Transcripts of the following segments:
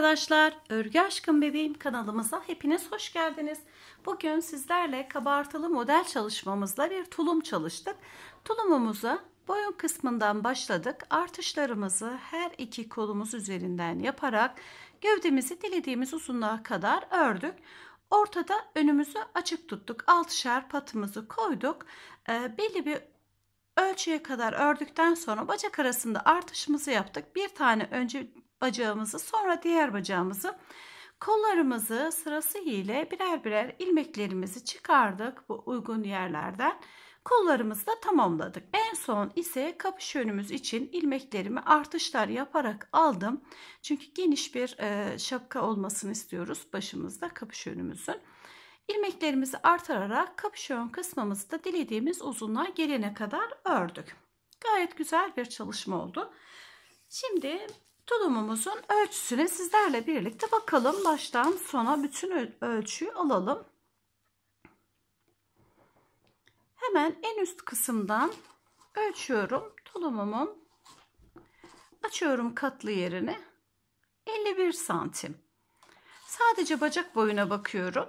arkadaşlar. Örgü Aşkım Bebeğim kanalımıza hepiniz hoş geldiniz. Bugün sizlerle kabartılı model çalışmamızla bir tulum çalıştık. Tulumumuzu boyun kısmından başladık. Artışlarımızı her iki kolumuz üzerinden yaparak gövdemizi dilediğimiz uzunluğa kadar ördük. Ortada önümüzü açık tuttuk. Altışar patımızı koyduk. E, belli bir ölçüye kadar ördükten sonra bacak arasında artışımızı yaptık. Bir tane önce bacağımızı sonra diğer bacağımızı kollarımızı sırası ile birer birer ilmeklerimizi çıkardık bu uygun yerlerden. Kollarımızı da tamamladık. En son ise kapış yönümüz için ilmeklerimi artışlar yaparak aldım. Çünkü geniş bir e, şapka olmasını istiyoruz başımızda kapış yönümüzün. İlmeklerimizi artırarak kapış yön kısmımızı da dilediğimiz uzunluğa gelene kadar ördük. Gayet güzel bir çalışma oldu. Şimdi tulumumuzun ölçüsüne sizlerle birlikte bakalım. Baştan sona bütün ölçüyü alalım. Hemen en üst kısımdan ölçüyorum tulumumun. Açıyorum katlı yerini. 51 santim. Sadece bacak boyuna bakıyorum.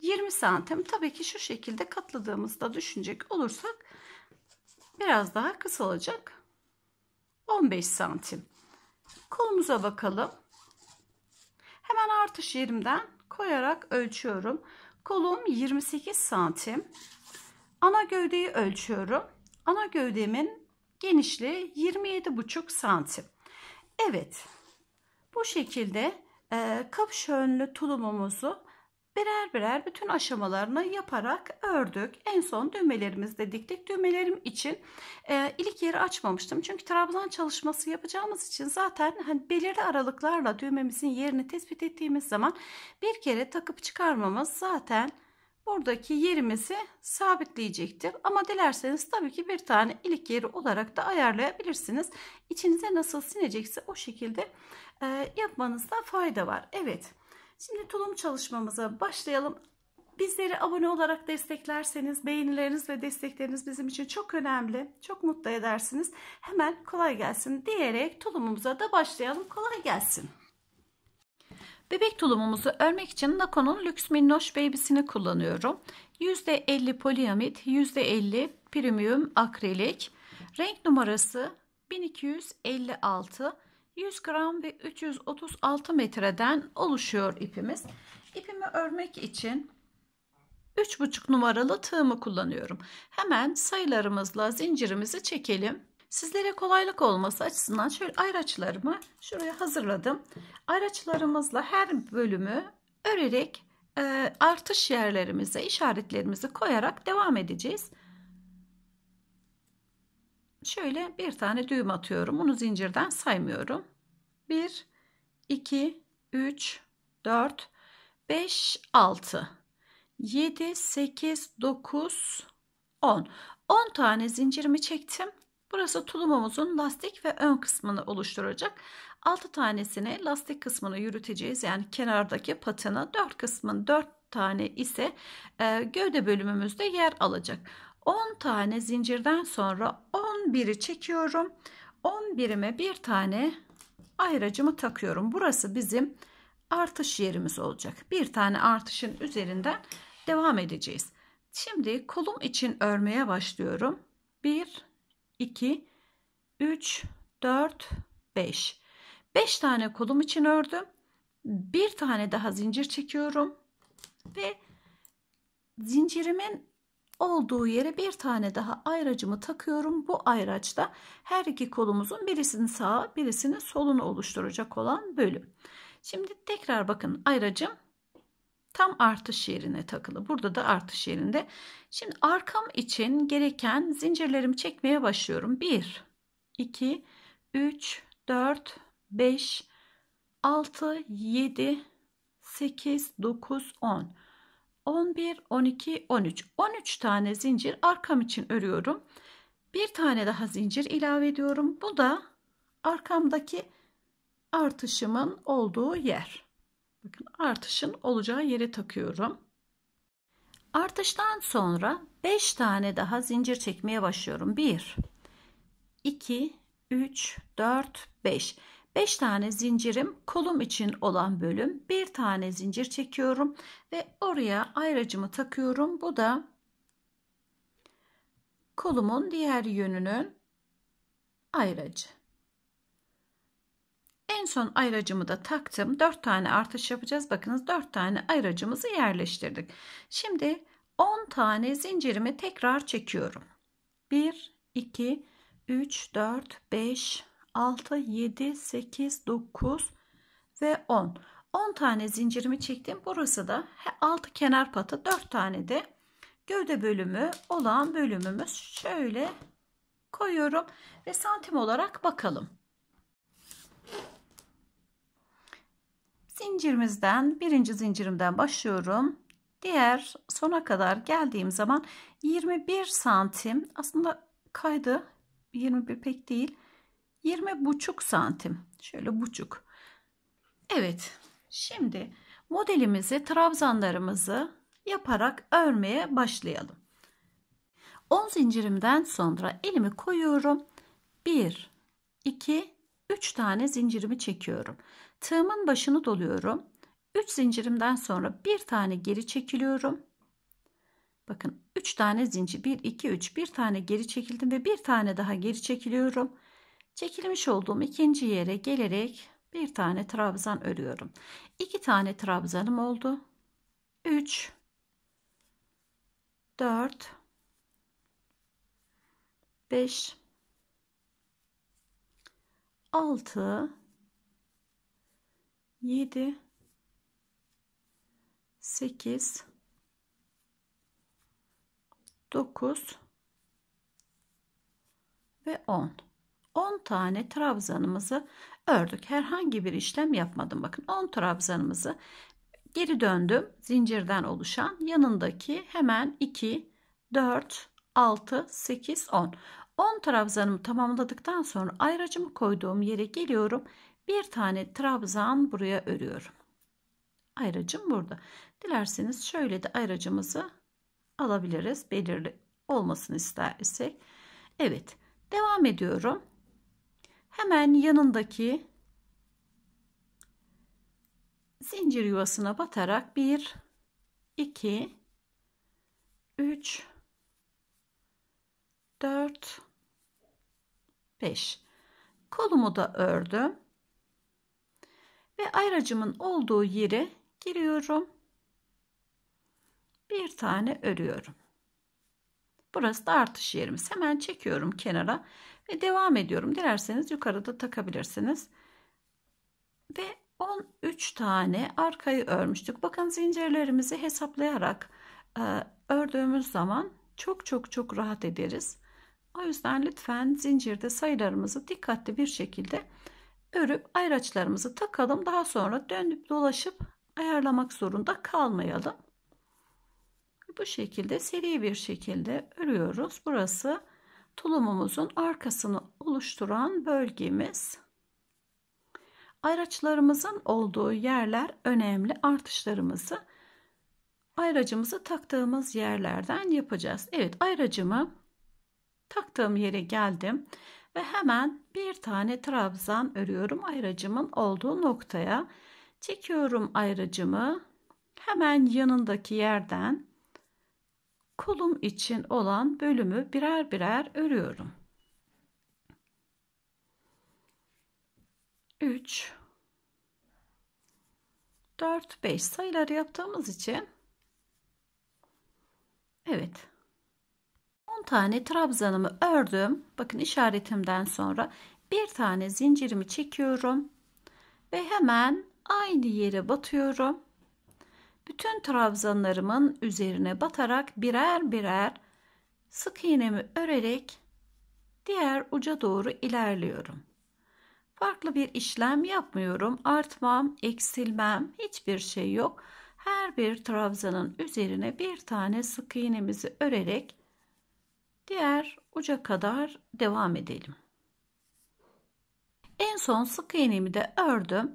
20 santim. Tabii ki şu şekilde katladığımızda düşünecek olursak biraz daha kısa olacak. 15 santim. Kolumuza bakalım. Hemen artış yerimden koyarak ölçüyorum. Kolum 28 santim. Ana gövdeyi ölçüyorum. Ana gövdemin genişliği 27,5 santim. Evet. Bu şekilde kapşönlü tulumumuzu birer birer bütün aşamalarını yaparak ördük. En son düğmelerimizde diktik. Düğmelerim için e, ilik yeri açmamıştım. Çünkü trabzan çalışması yapacağımız için zaten hani belirli aralıklarla düğmemizin yerini tespit ettiğimiz zaman bir kere takıp çıkarmamız zaten buradaki yerimizi sabitleyecektir. Ama dilerseniz tabii ki bir tane ilik yeri olarak da ayarlayabilirsiniz. İçinize nasıl sinecekse o şekilde e, yapmanızda fayda var. Evet. Şimdi tulum çalışmamıza başlayalım. Bizleri abone olarak desteklerseniz beğenileriniz ve destekleriniz bizim için çok önemli. Çok mutlu edersiniz. Hemen kolay gelsin diyerek tulumumuza da başlayalım. Kolay gelsin. Bebek tulumumuzu örmek için Nakon'un Lux Minnoş Baby'sini kullanıyorum. %50 poliamit, %50 premium akrilik. Renk numarası 1256. 100 gram ve 336 metreden oluşuyor ipimiz. İpimi örmek için 3,5 numaralı tığımı kullanıyorum. Hemen sayılarımızla zincirimizi çekelim. Sizlere kolaylık olması açısından şöyle ayraçlarımı şuraya hazırladım. Ayraçlarımızla her bölümü örerek artış yerlerimize işaretlerimizi koyarak devam edeceğiz. Şöyle bir tane düğüm atıyorum. Bunu zincirden saymıyorum. 1, 2, 3, 4, 5, 6, 7, 8, 9, 10. 10 tane zincirimi çektim. Burası tulumumuzun lastik ve ön kısmını oluşturacak. 6 tanesini lastik kısmını yürüteceğiz. Yani kenardaki patını 4 kısmın 4 tane ise e, gövde bölümümüzde yer alacak. 10 tane zincirden sonra 11'i çekiyorum. 11'ime bir tane ayracımı takıyorum. Burası bizim artış yerimiz olacak. Bir tane artışın üzerinden devam edeceğiz. Şimdi kolum için örmeye başlıyorum. 1 2 3 4 5 5 tane kolum için ördüm. Bir tane daha zincir çekiyorum ve zincirimin olduğu yere bir tane daha ayracımı takıyorum. Bu ayraçta her iki kolumuzun birisinin sağ, birisinin solunu oluşturacak olan bölüm. Şimdi tekrar bakın ayracım tam artış yerine takılı. Burada da artış yerinde. Şimdi arkam için gereken zincirlerimi çekmeye başlıyorum. 1, 2, 3, 4, 5, 6, 7, 8, 9, 10. 11, 12, 13. 13 tane zincir arkam için örüyorum. Bir tane daha zincir ilave ediyorum. Bu da arkamdaki artışımın olduğu yer. Bakın artışın olacağı yere takıyorum. Artıştan sonra 5 tane daha zincir çekmeye başlıyorum. 1 2 3 4 5 5 tane zincirim kolum için olan bölüm. Bir tane zincir çekiyorum ve oraya ayracımı takıyorum. Bu da kolumun diğer yönünün ayracı. En son ayracımı da taktım. 4 tane artış yapacağız. Bakınız 4 tane ayracımızı yerleştirdik. Şimdi 10 tane zincirimi tekrar çekiyorum. 1, 2, 3, 4, 5, 6, 7, 8, 9 ve 10. 10 tane zincirimi çektim. Burası da 6 kenar patı 4 tane de gövde bölümü olan bölümümüz. Şöyle koyuyorum ve santim olarak bakalım. Zincirimizden birinci zincirimden başlıyorum. Diğer sona kadar geldiğim zaman 21 santim aslında kaydı 21 pek değil 20 buçuk santim. Şöyle buçuk. Evet. Şimdi modelimizi trabzanlarımızı yaparak örmeye başlayalım. 10 zincirimden sonra elimi koyuyorum. 1 2 3 tane zincirimi çekiyorum. Tığımın başını doluyorum. 3 zincirimden sonra bir tane geri çekiliyorum. Bakın 3 tane zincir 1 2 3 bir tane geri çekildim ve bir tane daha geri çekiliyorum. Çekilmiş olduğum ikinci yere gelerek bir tane trabzan örüyorum. İki tane trabzanım oldu. 3 4 5 6 7 8 9 ve 10 10 tane trabzanımızı ördük. Herhangi bir işlem yapmadım. Bakın 10 trabzanımızı geri döndüm. Zincirden oluşan yanındaki hemen 2, 4, 6, 8, 10. 10 trabzanımı tamamladıktan sonra ayracımı koyduğum yere geliyorum. Bir tane trabzan buraya örüyorum. Ayracım burada. Dilerseniz şöyle de ayracımızı alabiliriz. Belirli olmasını istersek. Evet. Devam ediyorum. Hemen yanındaki zincir yuvasına batarak 1 2 3 4 5 kolumu da ördüm ve ayracımın olduğu yere giriyorum bir tane örüyorum burası da artış yerimiz hemen çekiyorum kenara ve devam ediyorum. Dilerseniz yukarıda takabilirsiniz. Ve 13 tane arkayı örmüştük. Bakın zincirlerimizi hesaplayarak e, ördüğümüz zaman çok çok çok rahat ederiz. O yüzden lütfen zincirde sayılarımızı dikkatli bir şekilde örüp ayraçlarımızı takalım. Daha sonra döndüp dolaşıp ayarlamak zorunda kalmayalım. Bu şekilde seri bir şekilde örüyoruz. Burası tulumumuzun arkasını oluşturan bölgemiz. Ayraçlarımızın olduğu yerler önemli. Artışlarımızı ayracımızı taktığımız yerlerden yapacağız. Evet ayracımı taktığım yere geldim ve hemen bir tane trabzan örüyorum ayracımın olduğu noktaya. Çekiyorum ayracımı hemen yanındaki yerden kolum için olan bölümü birer birer örüyorum. 3 4 5 sayıları yaptığımız için Evet. 10 tane trabzanımı ördüm. Bakın işaretimden sonra bir tane zincirimi çekiyorum ve hemen aynı yere batıyorum bütün trabzanlarımın üzerine batarak birer birer sık iğnemi örerek diğer uca doğru ilerliyorum. Farklı bir işlem yapmıyorum. Artmam, eksilmem hiçbir şey yok. Her bir trabzanın üzerine bir tane sık iğnemizi örerek diğer uca kadar devam edelim. En son sık iğnemi de ördüm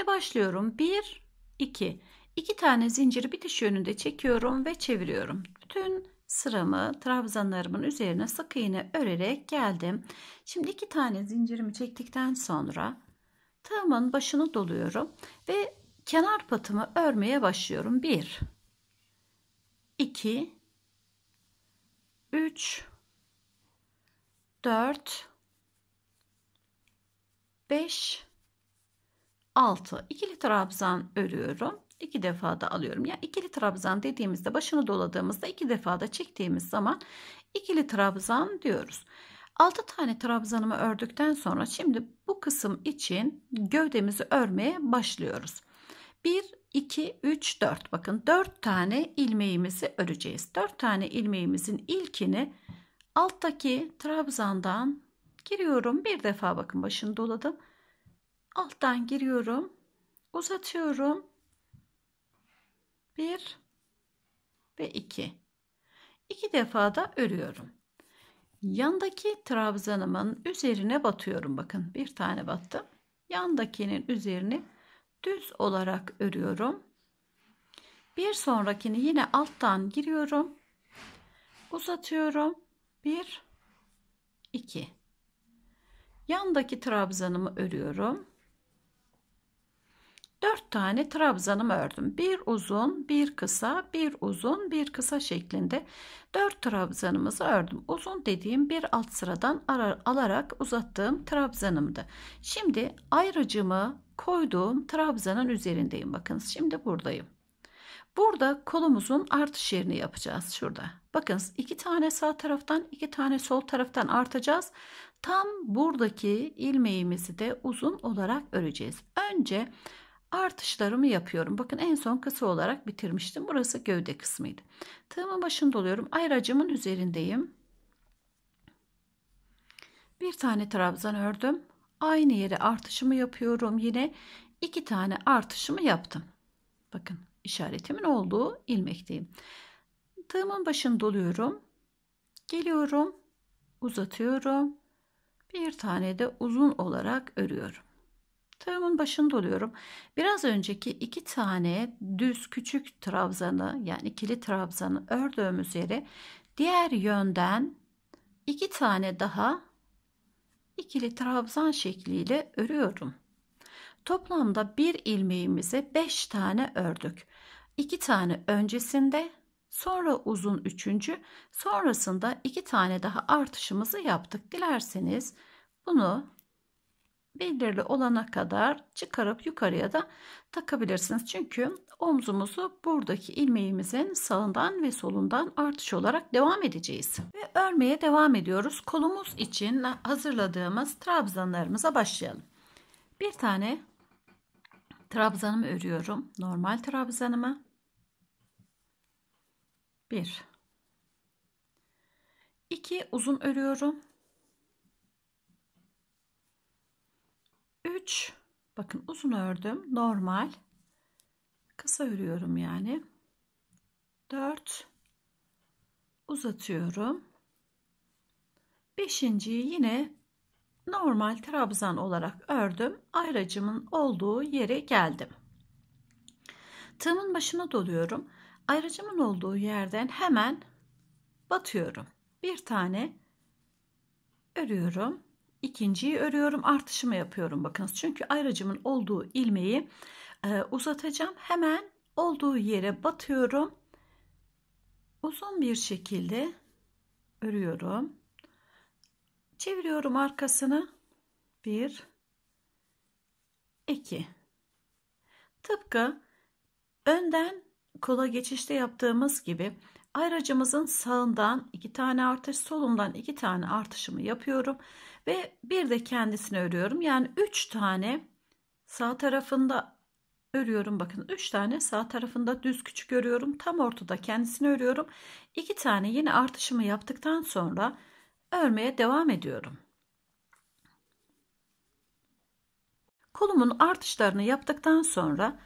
ve başlıyorum. 1 2 İki tane zinciri bitiş yönünde çekiyorum ve çeviriyorum. Bütün sıramı trabzanlarımın üzerine sık iğne örerek geldim. Şimdi iki tane zincirimi çektikten sonra tığımın başını doluyorum ve kenar patımı örmeye başlıyorum. 1 2 3 4 5 6 ikili trabzan örüyorum iki defa da alıyorum. Ya yani ikili trabzan dediğimizde başını doladığımızda iki defa da çektiğimiz zaman ikili trabzan diyoruz. 6 tane trabzanımı ördükten sonra şimdi bu kısım için gövdemizi örmeye başlıyoruz. 1 2 3 4 bakın 4 tane ilmeğimizi öreceğiz. 4 tane ilmeğimizin ilkini alttaki trabzandan giriyorum. Bir defa bakın başını doladım. Alttan giriyorum. Uzatıyorum 1 ve 2. 2 defa da örüyorum. Yandaki trabzanımın üzerine batıyorum. Bakın bir tane battım. Yandakinin üzerine düz olarak örüyorum. Bir sonrakini yine alttan giriyorum. Uzatıyorum. 1 2 Yandaki trabzanımı örüyorum. 4 tane trabzanımı ördüm. Bir uzun, bir kısa, bir uzun, bir kısa şeklinde 4 trabzanımızı ördüm. Uzun dediğim bir alt sıradan alarak uzattığım trabzanımdı. Şimdi ayrıcımı koyduğum trabzanın üzerindeyim. Bakın şimdi buradayım. Burada kolumuzun artış yerini yapacağız şurada. Bakınız iki tane sağ taraftan iki tane sol taraftan artacağız. Tam buradaki ilmeğimizi de uzun olarak öreceğiz. Önce artışlarımı yapıyorum. Bakın en son kısa olarak bitirmiştim. Burası gövde kısmıydı. Tığımın başını doluyorum. Ayracımın üzerindeyim. Bir tane trabzan ördüm. Aynı yere artışımı yapıyorum. Yine iki tane artışımı yaptım. Bakın işaretimin olduğu ilmekteyim. Tığımın başını doluyorum. Geliyorum. Uzatıyorum. Bir tane de uzun olarak örüyorum. Tığımın başını doluyorum. Biraz önceki iki tane düz küçük trabzanı yani ikili trabzanı ördüğümüz yere diğer yönden iki tane daha ikili trabzan şekliyle örüyorum. Toplamda bir ilmeğimize 5 tane ördük. 2 tane öncesinde, sonra uzun üçüncü, sonrasında 2 tane daha artışımızı yaptık. Dilerseniz bunu belirli olana kadar çıkarıp yukarıya da takabilirsiniz. Çünkü omzumuzu buradaki ilmeğimizin sağından ve solundan artış olarak devam edeceğiz. Ve örmeye devam ediyoruz. Kolumuz için hazırladığımız trabzanlarımıza başlayalım. Bir tane trabzanımı örüyorum. Normal trabzanımı. bir 2 uzun örüyorum. 3 bakın uzun ördüm normal kısa örüyorum yani 4 uzatıyorum 5. yine normal trabzan olarak ördüm ayracımın olduğu yere geldim tığımın başına doluyorum ayracımın olduğu yerden hemen batıyorum bir tane örüyorum ikinciyi örüyorum artışımı yapıyorum bakınız çünkü ayracımın olduğu ilmeği e, uzatacağım hemen olduğu yere batıyorum uzun bir şekilde örüyorum çeviriyorum arkasını 1 2 tıpkı önden kola geçişte yaptığımız gibi ayracımızın sağından iki tane artış solundan iki tane artışımı yapıyorum ve bir de kendisini örüyorum. Yani 3 tane sağ tarafında örüyorum. Bakın 3 tane sağ tarafında düz küçük örüyorum. Tam ortada kendisini örüyorum. 2 tane yine artışımı yaptıktan sonra örmeye devam ediyorum. Kolumun artışlarını yaptıktan sonra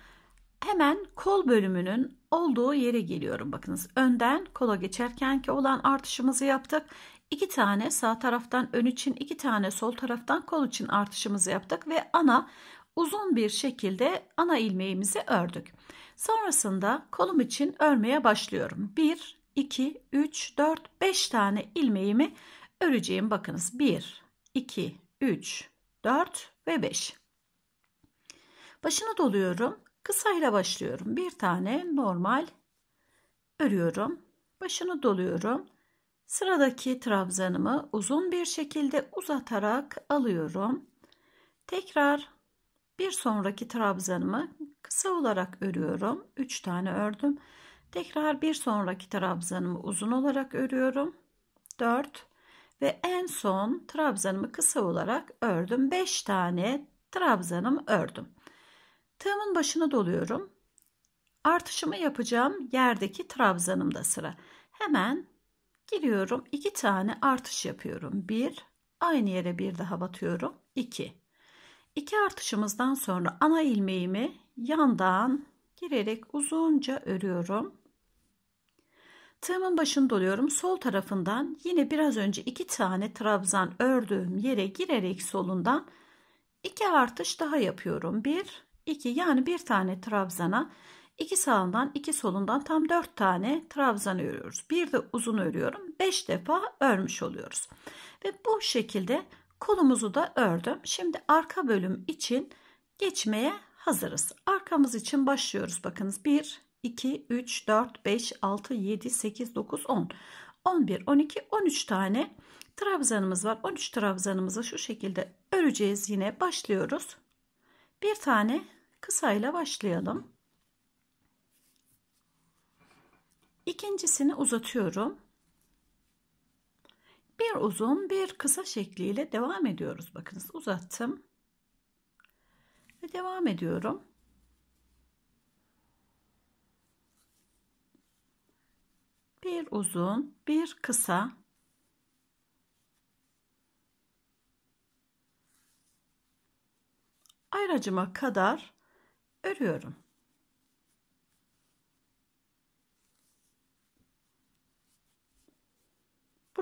hemen kol bölümünün olduğu yere geliyorum. Bakınız önden kola geçerken ki olan artışımızı yaptık. 2 tane sağ taraftan ön için 2 tane sol taraftan kol için artışımızı yaptık ve ana uzun bir şekilde ana ilmeğimizi ördük. Sonrasında kolum için örmeye başlıyorum. 1, 2, 3, 4, 5 tane ilmeğimi öreceğim. Bakınız 1, 2, 3, 4 ve 5. Başını doluyorum. Kısayla başlıyorum. Bir tane normal örüyorum. Başını doluyorum. Sıradaki trabzanımı uzun bir şekilde uzatarak alıyorum. Tekrar bir sonraki trabzanımı kısa olarak örüyorum. 3 tane ördüm. Tekrar bir sonraki trabzanımı uzun olarak örüyorum. 4 ve en son trabzanımı kısa olarak ördüm. 5 tane trabzanım ördüm. Tığımın başına doluyorum. Artışımı yapacağım yerdeki trabzanımda sıra. Hemen Giriyorum. 2 tane artış yapıyorum. 1 aynı yere bir daha batıyorum. 2. 2 artışımızdan sonra ana ilmeğimi yandan girerek uzunca örüyorum. Tığımın başını doluyorum. Sol tarafından yine biraz önce 2 tane trabzan ördüğüm yere girerek solundan 2 artış daha yapıyorum. 1 2 yani bir tane trabzana 2 sağından 2 solundan tam 4 tane trabzan örüyoruz. Bir de uzun örüyorum. 5 defa örmüş oluyoruz. Ve bu şekilde kolumuzu da ördüm. Şimdi arka bölüm için geçmeye hazırız. Arkamız için başlıyoruz. Bakınız 1, 2, 3, 4, 5, 6, 7, 8, 9, 10. 11, 12, 13 tane trabzanımız var. 13 trabzanımızı şu şekilde öreceğiz. Yine başlıyoruz. Bir tane kısayla başlayalım. İkincisini uzatıyorum. Bir uzun bir kısa şekliyle devam ediyoruz. Bakınız uzattım. Ve devam ediyorum. Bir uzun bir kısa ayracıma kadar örüyorum.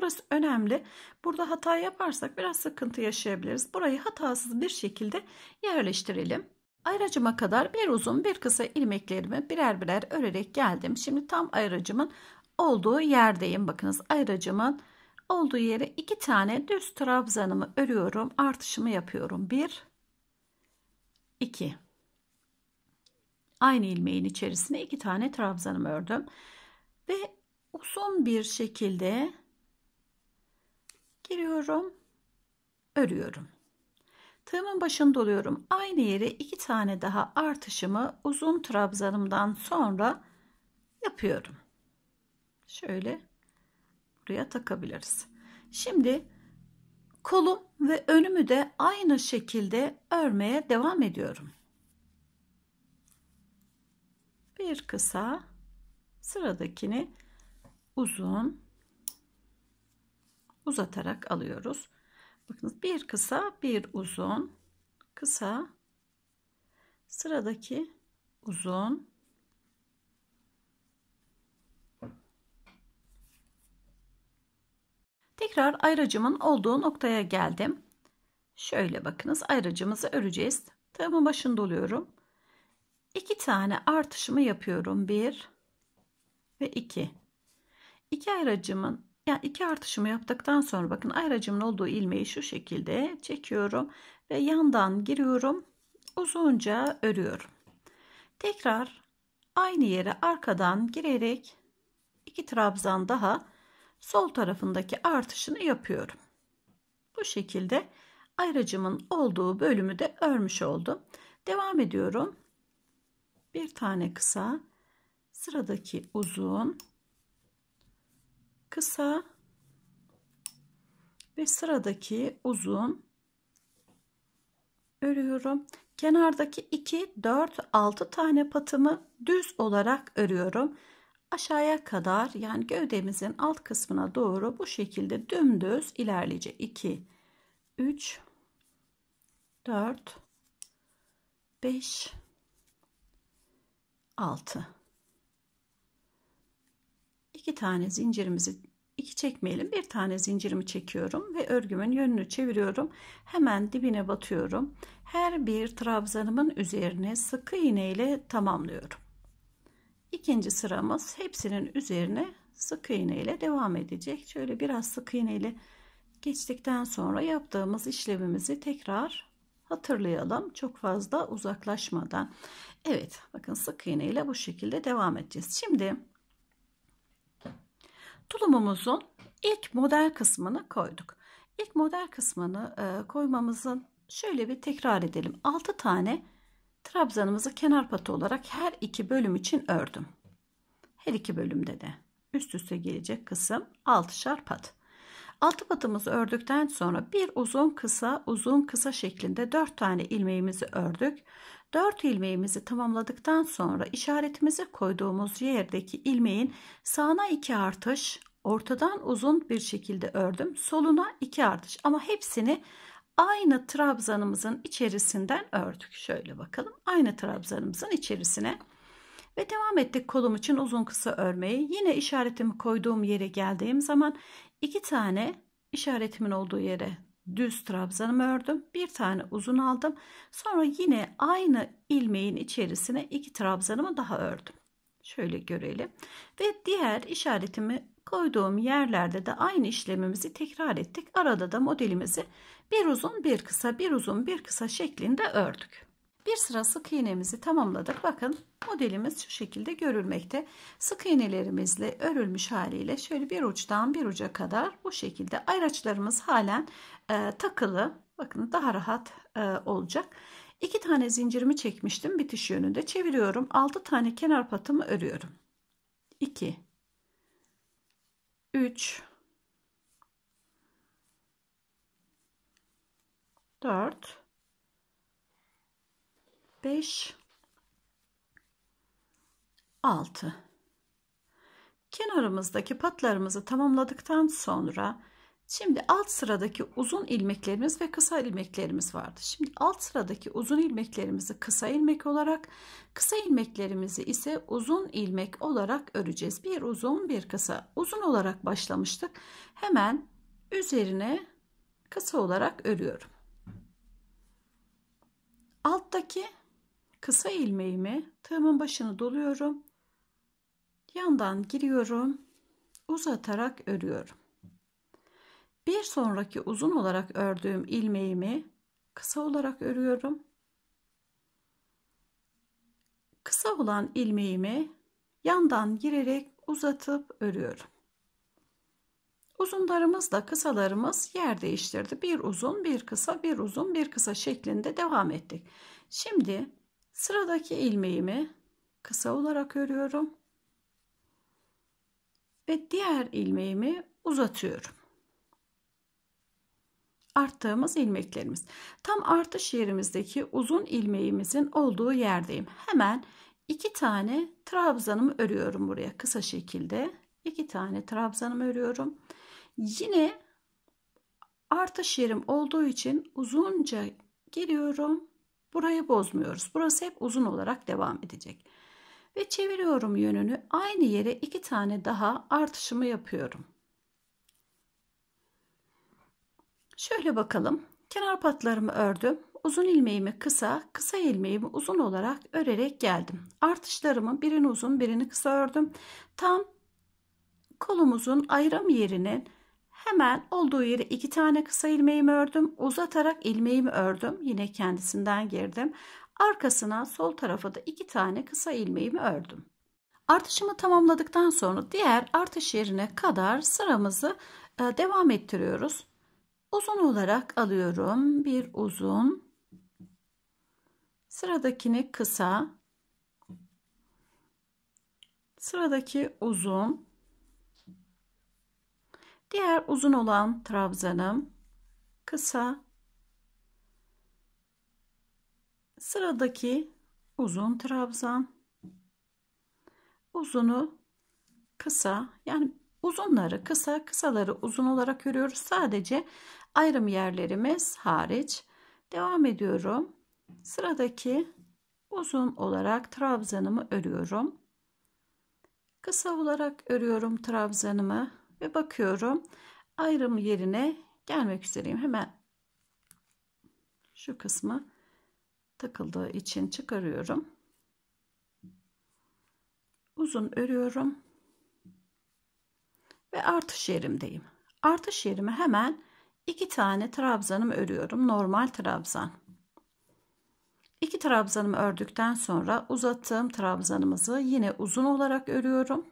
Burası önemli. Burada hata yaparsak biraz sıkıntı yaşayabiliriz. Burayı hatasız bir şekilde yerleştirelim. Ayracıma kadar bir uzun bir kısa ilmeklerimi birer birer örerek geldim. Şimdi tam ayracımın olduğu yerdeyim. Bakınız ayracımın olduğu yere iki tane düz trabzanımı örüyorum. Artışımı yapıyorum. Bir, iki. Aynı ilmeğin içerisine iki tane trabzanımı ördüm. Ve uzun bir şekilde giriyorum örüyorum tığımın başını doluyorum aynı yere iki tane daha artışımı uzun trabzanımdan sonra yapıyorum şöyle buraya takabiliriz şimdi kolum ve önümü de aynı şekilde örmeye devam ediyorum bir kısa sıradakini uzun uzatarak alıyoruz. Bakınız bir kısa bir uzun kısa sıradaki uzun tekrar ayracımın olduğu noktaya geldim. Şöyle bakınız ayracımızı öreceğiz. Tığımın başında oluyorum. İki tane artışımı yapıyorum. Bir ve iki. İki ayracımın yani iki artışımı yaptıktan sonra bakın ayracımın olduğu ilmeği şu şekilde çekiyorum ve yandan giriyorum. Uzunca örüyorum. Tekrar aynı yere arkadan girerek iki trabzan daha sol tarafındaki artışını yapıyorum. Bu şekilde ayracımın olduğu bölümü de örmüş oldum. Devam ediyorum. Bir tane kısa, sıradaki uzun kısa ve sıradaki uzun örüyorum. Kenardaki 2, 4, 6 tane patımı düz olarak örüyorum. Aşağıya kadar yani gövdemizin alt kısmına doğru bu şekilde dümdüz ilerleyecek. 2, 3, 4, 5, 6 iki tane zincirimizi iki çekmeyelim bir tane zincirimi çekiyorum ve örgümün yönünü çeviriyorum hemen dibine batıyorum her bir trabzanımın üzerine sıkı iğne ile tamamlıyorum ikinci sıramız hepsinin üzerine sık iğne ile devam edecek şöyle biraz sık iğne ile geçtikten sonra yaptığımız işlemimizi tekrar hatırlayalım çok fazla uzaklaşmadan Evet bakın sık iğne ile bu şekilde devam edeceğiz şimdi tulumumuzun ilk model kısmını koyduk. İlk model kısmını e, koymamızın şöyle bir tekrar edelim. 6 tane trabzanımızı kenar patı olarak her iki bölüm için ördüm. Her iki bölümde de üst üste gelecek kısım 6'şar pat. Altı patımızı ördükten sonra bir uzun kısa uzun kısa şeklinde dört tane ilmeğimizi ördük. 4 ilmeğimizi tamamladıktan sonra işaretimizi koyduğumuz yerdeki ilmeğin sağına 2 artış, ortadan uzun bir şekilde ördüm. Soluna 2 artış ama hepsini aynı trabzanımızın içerisinden ördük. Şöyle bakalım. Aynı trabzanımızın içerisine ve devam ettik kolum için uzun kısa örmeyi. Yine işaretimi koyduğum yere geldiğim zaman iki tane işaretimin olduğu yere düz trabzanımı ördüm. Bir tane uzun aldım. Sonra yine aynı ilmeğin içerisine iki trabzanımı daha ördüm. Şöyle görelim. Ve diğer işaretimi koyduğum yerlerde de aynı işlemimizi tekrar ettik. Arada da modelimizi bir uzun bir kısa bir uzun bir kısa şeklinde ördük. Bir sıra sık iğnemizi tamamladık. Bakın modelimiz şu şekilde görülmekte. Sık iğnelerimizle örülmüş haliyle şöyle bir uçtan bir uca kadar bu şekilde ayraçlarımız halen e, takılı. Bakın daha rahat e, olacak. İki tane zincirimi çekmiştim bitiş yönünde çeviriyorum. Altı tane kenar patımı örüyorum. İki, üç, dört. 5 6 kenarımızdaki patlarımızı tamamladıktan sonra şimdi alt sıradaki uzun ilmeklerimiz ve kısa ilmeklerimiz vardı şimdi alt sıradaki uzun ilmeklerimizi kısa ilmek olarak kısa ilmeklerimizi ise uzun ilmek olarak öreceğiz bir uzun bir kısa uzun olarak başlamıştık hemen üzerine kısa olarak örüyorum alttaki kısa ilmeğimi tığımın başını doluyorum. Yandan giriyorum. Uzatarak örüyorum. Bir sonraki uzun olarak ördüğüm ilmeğimi kısa olarak örüyorum. Kısa olan ilmeğimi yandan girerek uzatıp örüyorum. Uzunlarımızla kısalarımız yer değiştirdi. Bir uzun, bir kısa, bir uzun, bir kısa şeklinde devam ettik. Şimdi Sıradaki ilmeğimi kısa olarak örüyorum. Ve diğer ilmeğimi uzatıyorum. Arttığımız ilmeklerimiz. Tam artış yerimizdeki uzun ilmeğimizin olduğu yerdeyim. Hemen iki tane trabzanımı örüyorum buraya kısa şekilde. iki tane trabzanımı örüyorum. Yine artış yerim olduğu için uzunca giriyorum. Burayı bozmuyoruz. Burası hep uzun olarak devam edecek. Ve çeviriyorum yönünü. Aynı yere iki tane daha artışımı yapıyorum. Şöyle bakalım. Kenar patlarımı ördüm. Uzun ilmeğimi kısa, kısa ilmeğimi uzun olarak örerek geldim. Artışlarımın birini uzun, birini kısa ördüm. Tam kolumuzun ayram yerinin Hemen olduğu yere iki tane kısa ilmeğimi ördüm. Uzatarak ilmeğimi ördüm. Yine kendisinden girdim. Arkasına sol tarafa da iki tane kısa ilmeğimi ördüm. Artışımı tamamladıktan sonra diğer artış yerine kadar sıramızı e, devam ettiriyoruz. Uzun olarak alıyorum. Bir uzun. Sıradakini kısa. Sıradaki uzun. Diğer uzun olan trabzanım kısa. Sıradaki uzun trabzan. Uzunu kısa yani uzunları kısa kısaları uzun olarak örüyoruz. Sadece ayrım yerlerimiz hariç. Devam ediyorum. Sıradaki uzun olarak trabzanımı örüyorum. Kısa olarak örüyorum trabzanımı ve bakıyorum ayrım yerine gelmek üzereyim. Hemen şu kısmı takıldığı için çıkarıyorum. Uzun örüyorum. Ve artış yerimdeyim. Artış yerime hemen iki tane trabzanım örüyorum. Normal trabzan. İki trabzanımı ördükten sonra uzattığım trabzanımızı yine uzun olarak örüyorum.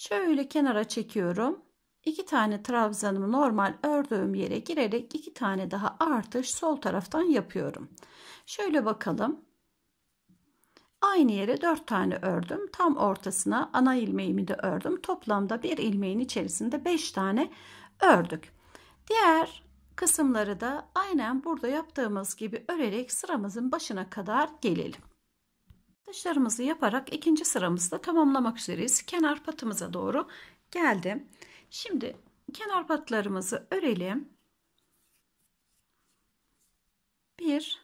Şöyle kenara çekiyorum. 2 tane trabzanımı normal ördüğüm yere girerek 2 tane daha artış sol taraftan yapıyorum. Şöyle bakalım. Aynı yere 4 tane ördüm. Tam ortasına ana ilmeğimi de ördüm. Toplamda bir ilmeğin içerisinde 5 tane ördük. Diğer kısımları da aynen burada yaptığımız gibi örerek sıramızın başına kadar gelelim. Taşlarımızı yaparak ikinci sıramızda tamamlamak üzereyiz. Kenar patımıza doğru geldim. Şimdi kenar patlarımızı örelim. Bir,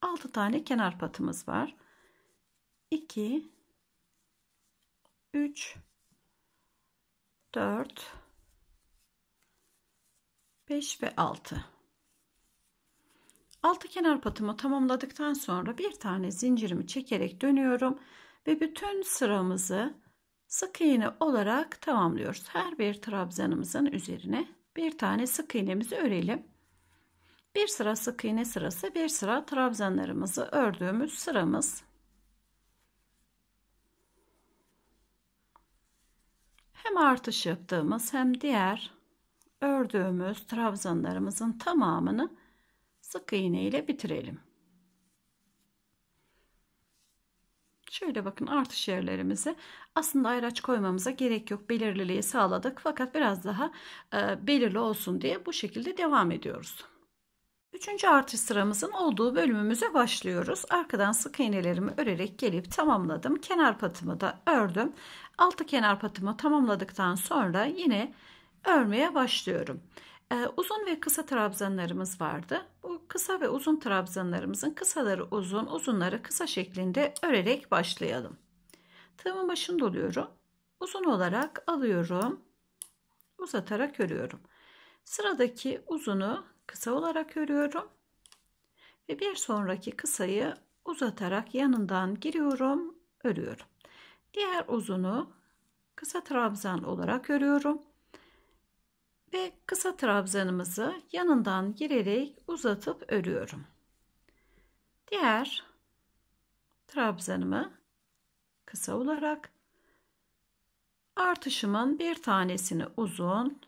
altı tane kenar patımız var. İki, üç, dört, beş ve altı. Altı kenar patımı tamamladıktan sonra bir tane zincirimi çekerek dönüyorum ve bütün sıramızı sık iğne olarak tamamlıyoruz. Her bir trabzanımızın üzerine bir tane sık iğnemizi örelim. Bir sıra sık iğne sırası, bir sıra trabzanlarımızı ördüğümüz sıramız. Hem artış yaptığımız hem diğer ördüğümüz trabzanlarımızın tamamını sık iğne ile bitirelim. Şöyle bakın artış yerlerimizi aslında ayraç koymamıza gerek yok. Belirliliği sağladık fakat biraz daha e, belirli olsun diye bu şekilde devam ediyoruz. Üçüncü artış sıramızın olduğu bölümümüze başlıyoruz. Arkadan sık iğnelerimi örerek gelip tamamladım. Kenar patımı da ördüm. Altı kenar patımı tamamladıktan sonra yine örmeye başlıyorum. Ee, uzun ve kısa trabzanlarımız vardı. Bu Kısa ve uzun trabzanlarımızın kısaları uzun, uzunları kısa şeklinde örerek başlayalım. Tığımın başını doluyorum. Uzun olarak alıyorum. Uzatarak örüyorum. Sıradaki uzunu kısa olarak örüyorum. Ve bir sonraki kısayı uzatarak yanından giriyorum, örüyorum. Diğer uzunu kısa trabzan olarak örüyorum ve kısa trabzanımızı yanından girerek uzatıp örüyorum. Diğer trabzanımı kısa olarak artışımın bir tanesini uzun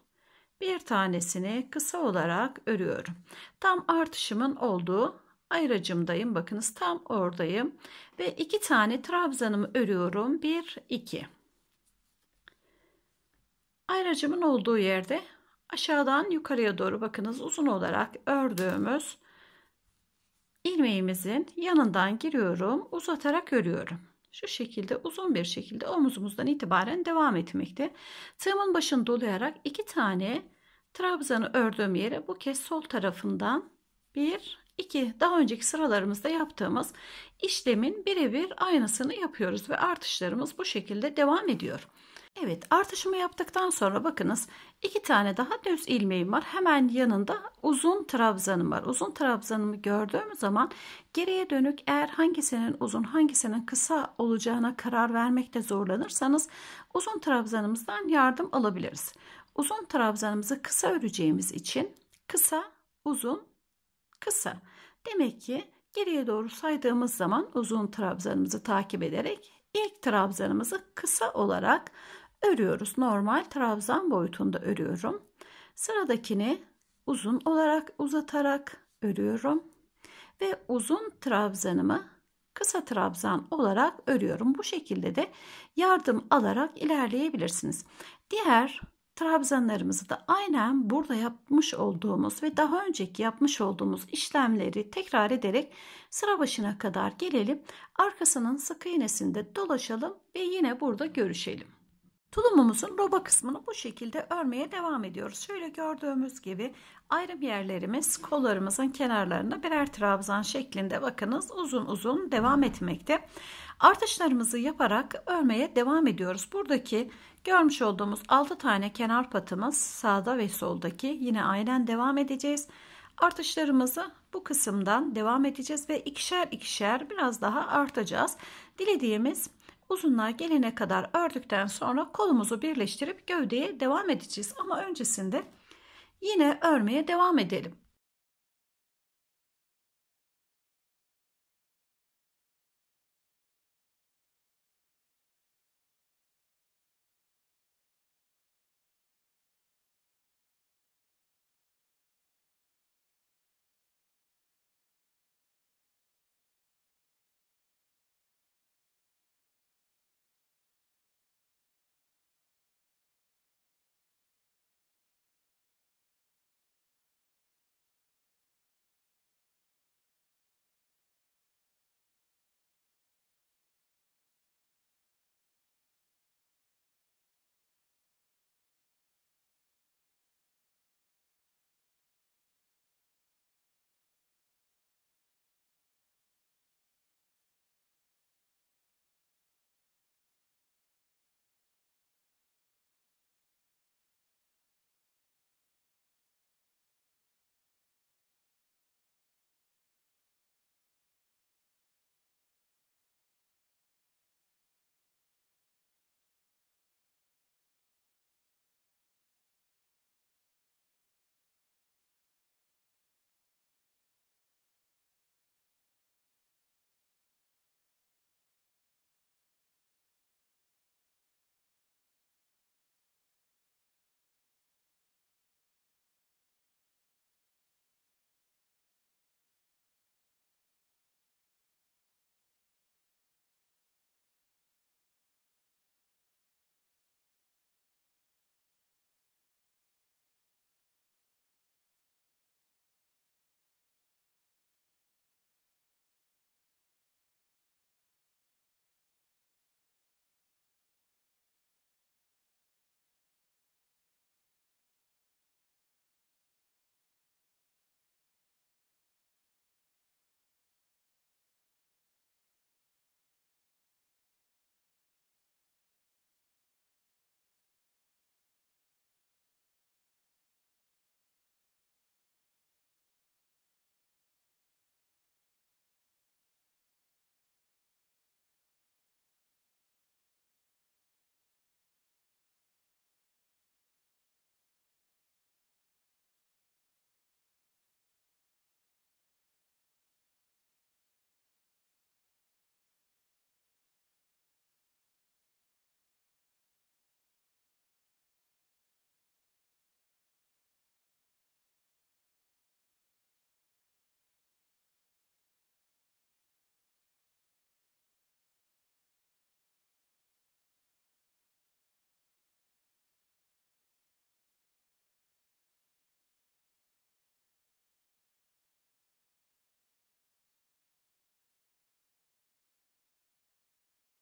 bir tanesini kısa olarak örüyorum. Tam artışımın olduğu ayracımdayım. Bakınız tam oradayım. Ve iki tane trabzanımı örüyorum. Bir, iki. Ayracımın olduğu yerde aşağıdan yukarıya doğru bakınız uzun olarak ördüğümüz ilmeğimizin yanından giriyorum uzatarak örüyorum şu şekilde uzun bir şekilde omuzumuzdan itibaren devam etmekte tığımın başını dolayarak iki tane trabzanı ördüğüm yere bu kez sol tarafından bir iki. daha önceki sıralarımızda yaptığımız işlemin birebir aynısını yapıyoruz ve artışlarımız bu şekilde devam ediyor. Evet artışımı yaptıktan sonra bakınız iki tane daha düz ilmeğim var. Hemen yanında uzun trabzanım var. Uzun trabzanımı gördüğüm zaman geriye dönük eğer hangisinin uzun hangisinin kısa olacağına karar vermekte zorlanırsanız uzun trabzanımızdan yardım alabiliriz. Uzun trabzanımızı kısa öreceğimiz için kısa uzun kısa. Demek ki geriye doğru saydığımız zaman uzun trabzanımızı takip ederek ilk trabzanımızı kısa olarak örüyoruz. Normal trabzan boyutunda örüyorum. Sıradakini uzun olarak uzatarak örüyorum. Ve uzun trabzanımı kısa trabzan olarak örüyorum. Bu şekilde de yardım alarak ilerleyebilirsiniz. Diğer trabzanlarımızı da aynen burada yapmış olduğumuz ve daha önceki yapmış olduğumuz işlemleri tekrar ederek sıra başına kadar gelelim. Arkasının sık iğnesinde dolaşalım ve yine burada görüşelim. Tulumumuzun roba kısmını bu şekilde örmeye devam ediyoruz. Şöyle gördüğümüz gibi ayrım yerlerimiz kollarımızın kenarlarında birer trabzan şeklinde bakınız uzun uzun devam etmekte. Artışlarımızı yaparak örmeye devam ediyoruz. Buradaki görmüş olduğumuz 6 tane kenar patımız sağda ve soldaki yine aynen devam edeceğiz. Artışlarımızı bu kısımdan devam edeceğiz ve ikişer ikişer biraz daha artacağız. Dilediğimiz Uzunluğa gelene kadar ördükten sonra kolumuzu birleştirip gövdeye devam edeceğiz. Ama öncesinde yine örmeye devam edelim.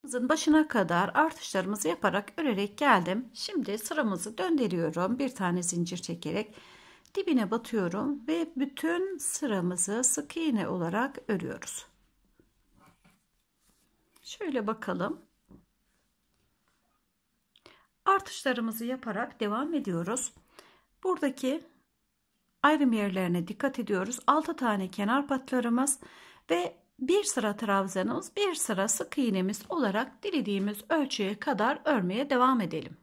Sıramızın başına kadar artışlarımızı yaparak örerek geldim. Şimdi sıramızı döndürüyorum. Bir tane zincir çekerek dibine batıyorum ve bütün sıramızı sık iğne olarak örüyoruz. Şöyle bakalım. Artışlarımızı yaparak devam ediyoruz. Buradaki ayrım yerlerine dikkat ediyoruz. 6 tane kenar patlarımız ve bir sıra trabzanımız bir sıra sık iğnemiz olarak dilediğimiz ölçüye kadar örmeye devam edelim.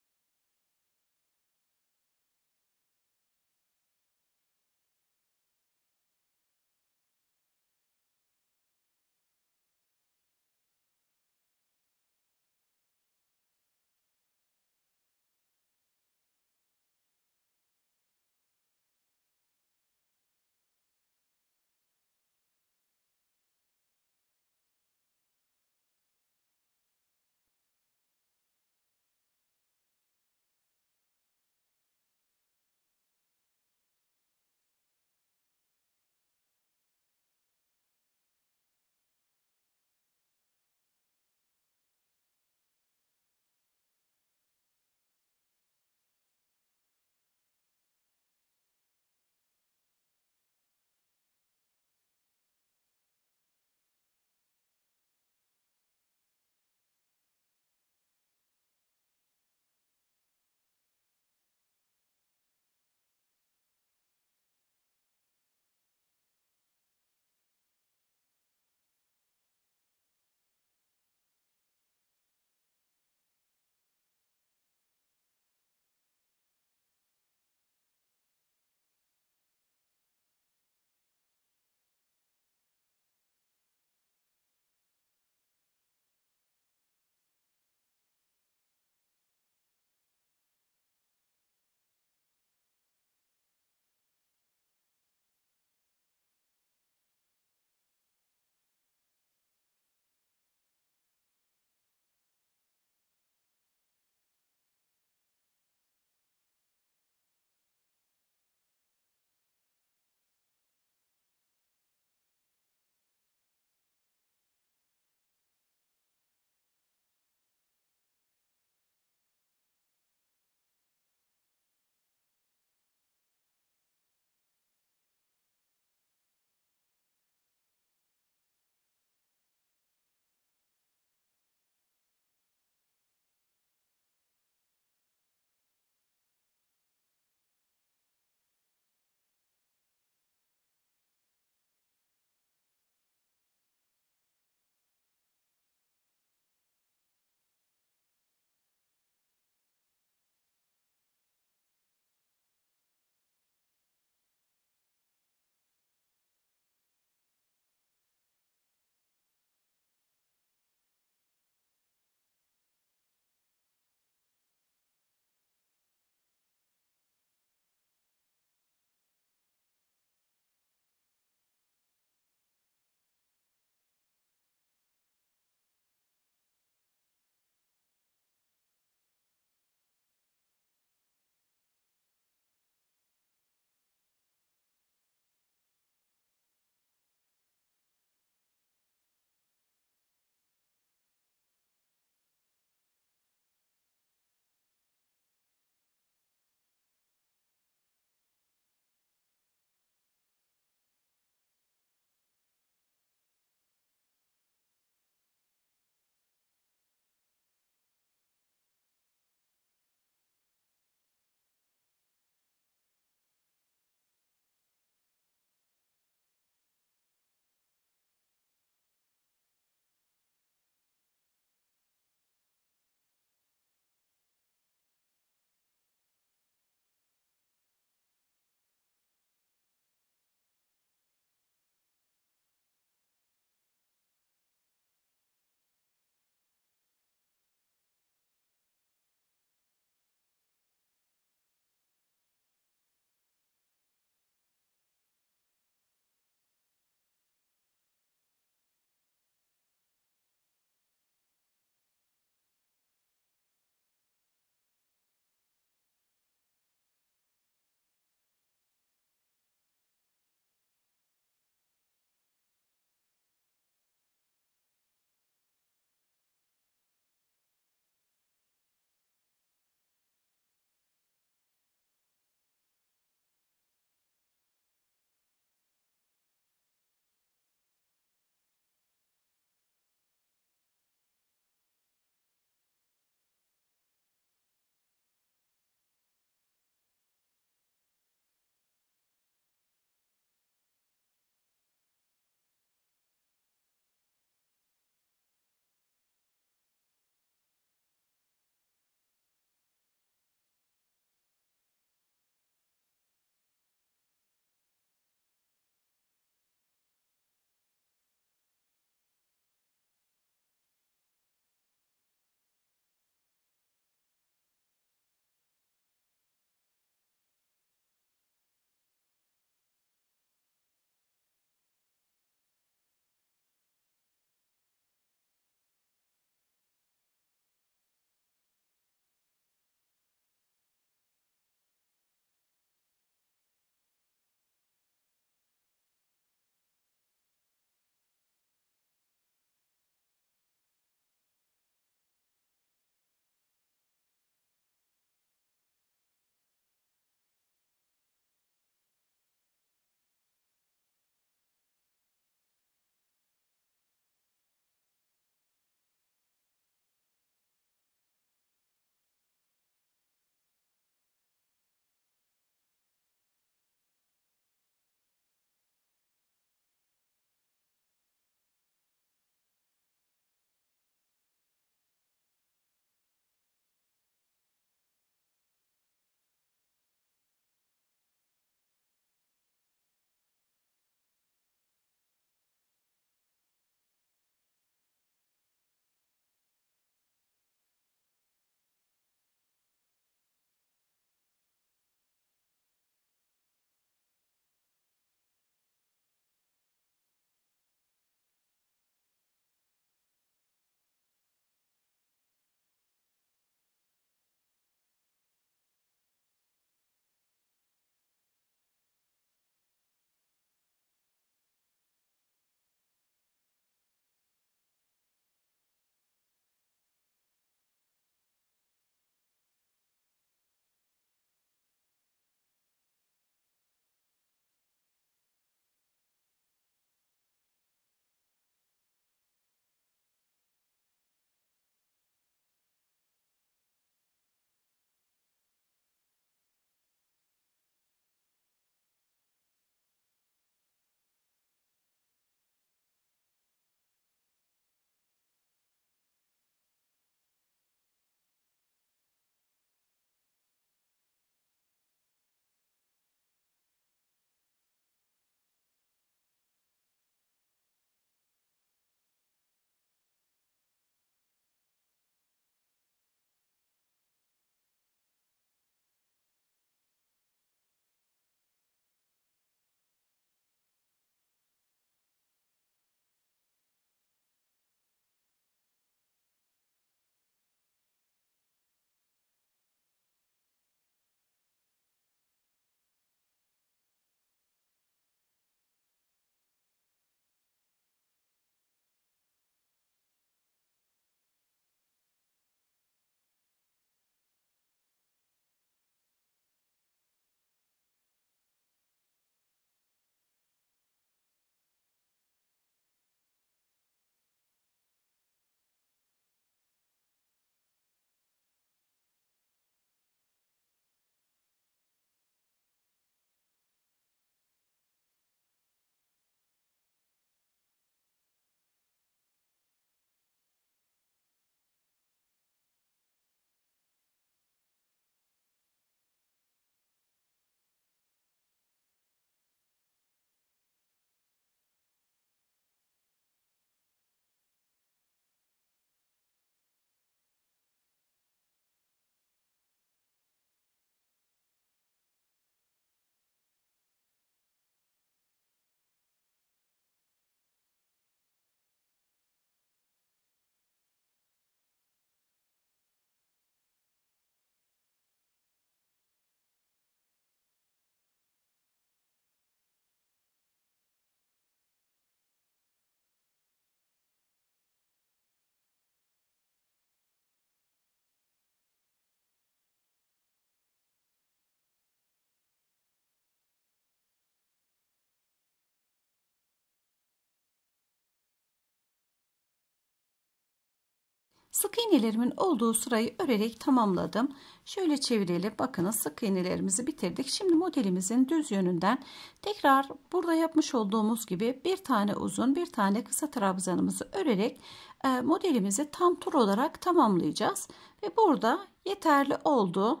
Sık iğnelerimin olduğu sırayı örerek tamamladım. Şöyle çevirelim. Bakınız sık iğnelerimizi bitirdik. Şimdi modelimizin düz yönünden tekrar burada yapmış olduğumuz gibi bir tane uzun bir tane kısa trabzanımızı örerek e, modelimizi tam tur olarak tamamlayacağız. Ve burada yeterli oldu.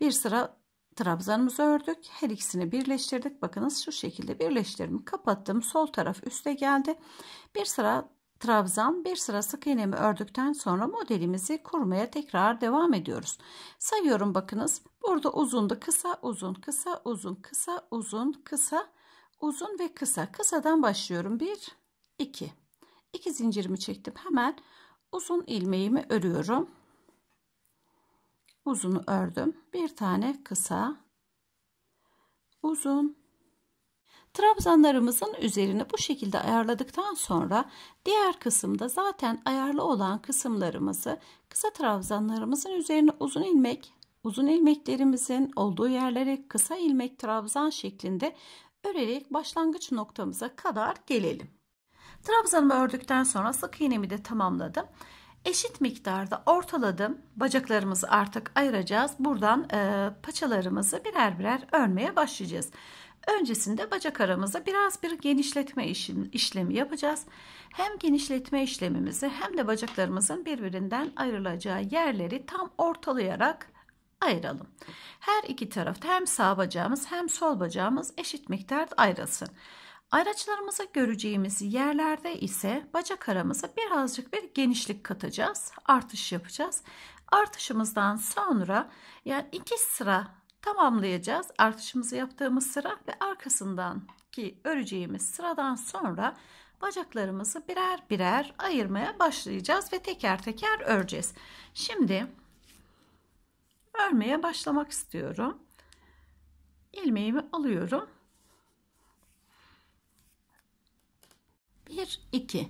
Bir sıra trabzanımızı ördük. Her ikisini birleştirdik. Bakınız şu şekilde birleştirdim. Kapattım. Sol taraf üste geldi. Bir sıra Trabzan bir sıra sık iğnemi ördükten sonra modelimizi kurmaya tekrar devam ediyoruz. Sayıyorum bakınız. Burada uzundu kısa uzun kısa uzun kısa uzun kısa uzun ve kısa. Kısadan başlıyorum. 1 2 2 zincirimi çektim. Hemen uzun ilmeğimi örüyorum. Uzunu ördüm. Bir tane kısa uzun Trabzanlarımızın üzerine bu şekilde ayarladıktan sonra diğer kısımda zaten ayarlı olan kısımlarımızı kısa trabzanlarımızın üzerine uzun ilmek, uzun ilmeklerimizin olduğu yerlere kısa ilmek trabzan şeklinde örerek başlangıç noktamıza kadar gelelim. Trabzanımı ördükten sonra sık iğnemi de tamamladım. Eşit miktarda ortaladım. Bacaklarımızı artık ayıracağız. Buradan e, paçalarımızı birer birer örmeye başlayacağız. Öncesinde bacak aramıza biraz bir genişletme işlemi yapacağız. Hem genişletme işlemimizi hem de bacaklarımızın birbirinden ayrılacağı yerleri tam ortalayarak ayıralım. Her iki tarafta hem sağ bacağımız hem sol bacağımız eşit miktarda ayrılsın. Ayraçlarımıza göreceğimiz yerlerde ise bacak aramıza birazcık bir genişlik katacağız. Artış yapacağız. Artışımızdan sonra yani iki sıra tamamlayacağız. Artışımızı yaptığımız sıra ve arkasından ki öreceğimiz sıradan sonra bacaklarımızı birer birer ayırmaya başlayacağız ve teker teker öreceğiz. Şimdi örmeye başlamak istiyorum. Ilmeğimi alıyorum. 1 2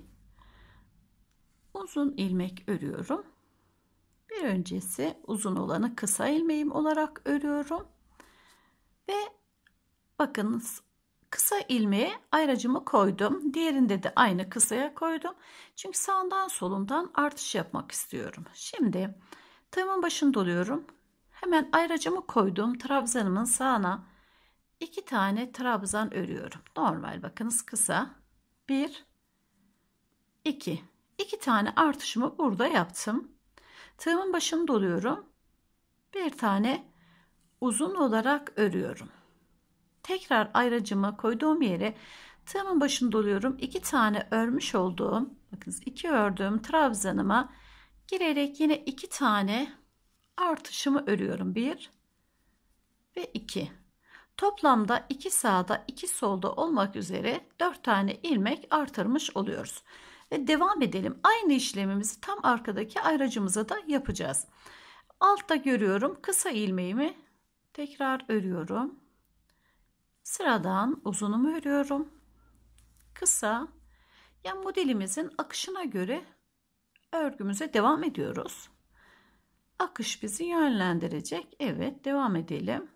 uzun ilmek örüyorum. Bir öncesi uzun olanı kısa ilmeğim olarak örüyorum. Ve bakınız kısa ilmeğe ayracımı koydum. Diğerinde de aynı kısaya koydum. Çünkü sağdan solundan artış yapmak istiyorum. Şimdi tığımın başını doluyorum. Hemen ayracımı koyduğum trabzanımın sağına iki tane trabzan örüyorum. Normal bakınız kısa. Bir, iki. İki tane artışımı burada yaptım. Tığımın başını doluyorum. Bir tane uzun olarak örüyorum. Tekrar ayracıma koyduğum yere tığımın başını doluyorum. İki tane örmüş olduğum, bakınız iki ördüğüm trabzanıma girerek yine iki tane artışımı örüyorum. Bir ve iki. Toplamda iki sağda iki solda olmak üzere dört tane ilmek artırmış oluyoruz ve devam edelim. Aynı işlemimizi tam arkadaki ayracımıza da yapacağız. Altta görüyorum kısa ilmeğimi tekrar örüyorum. Sıradan uzunumu örüyorum. Kısa ya yani modelimizin akışına göre örgümüze devam ediyoruz. Akış bizi yönlendirecek. Evet devam edelim.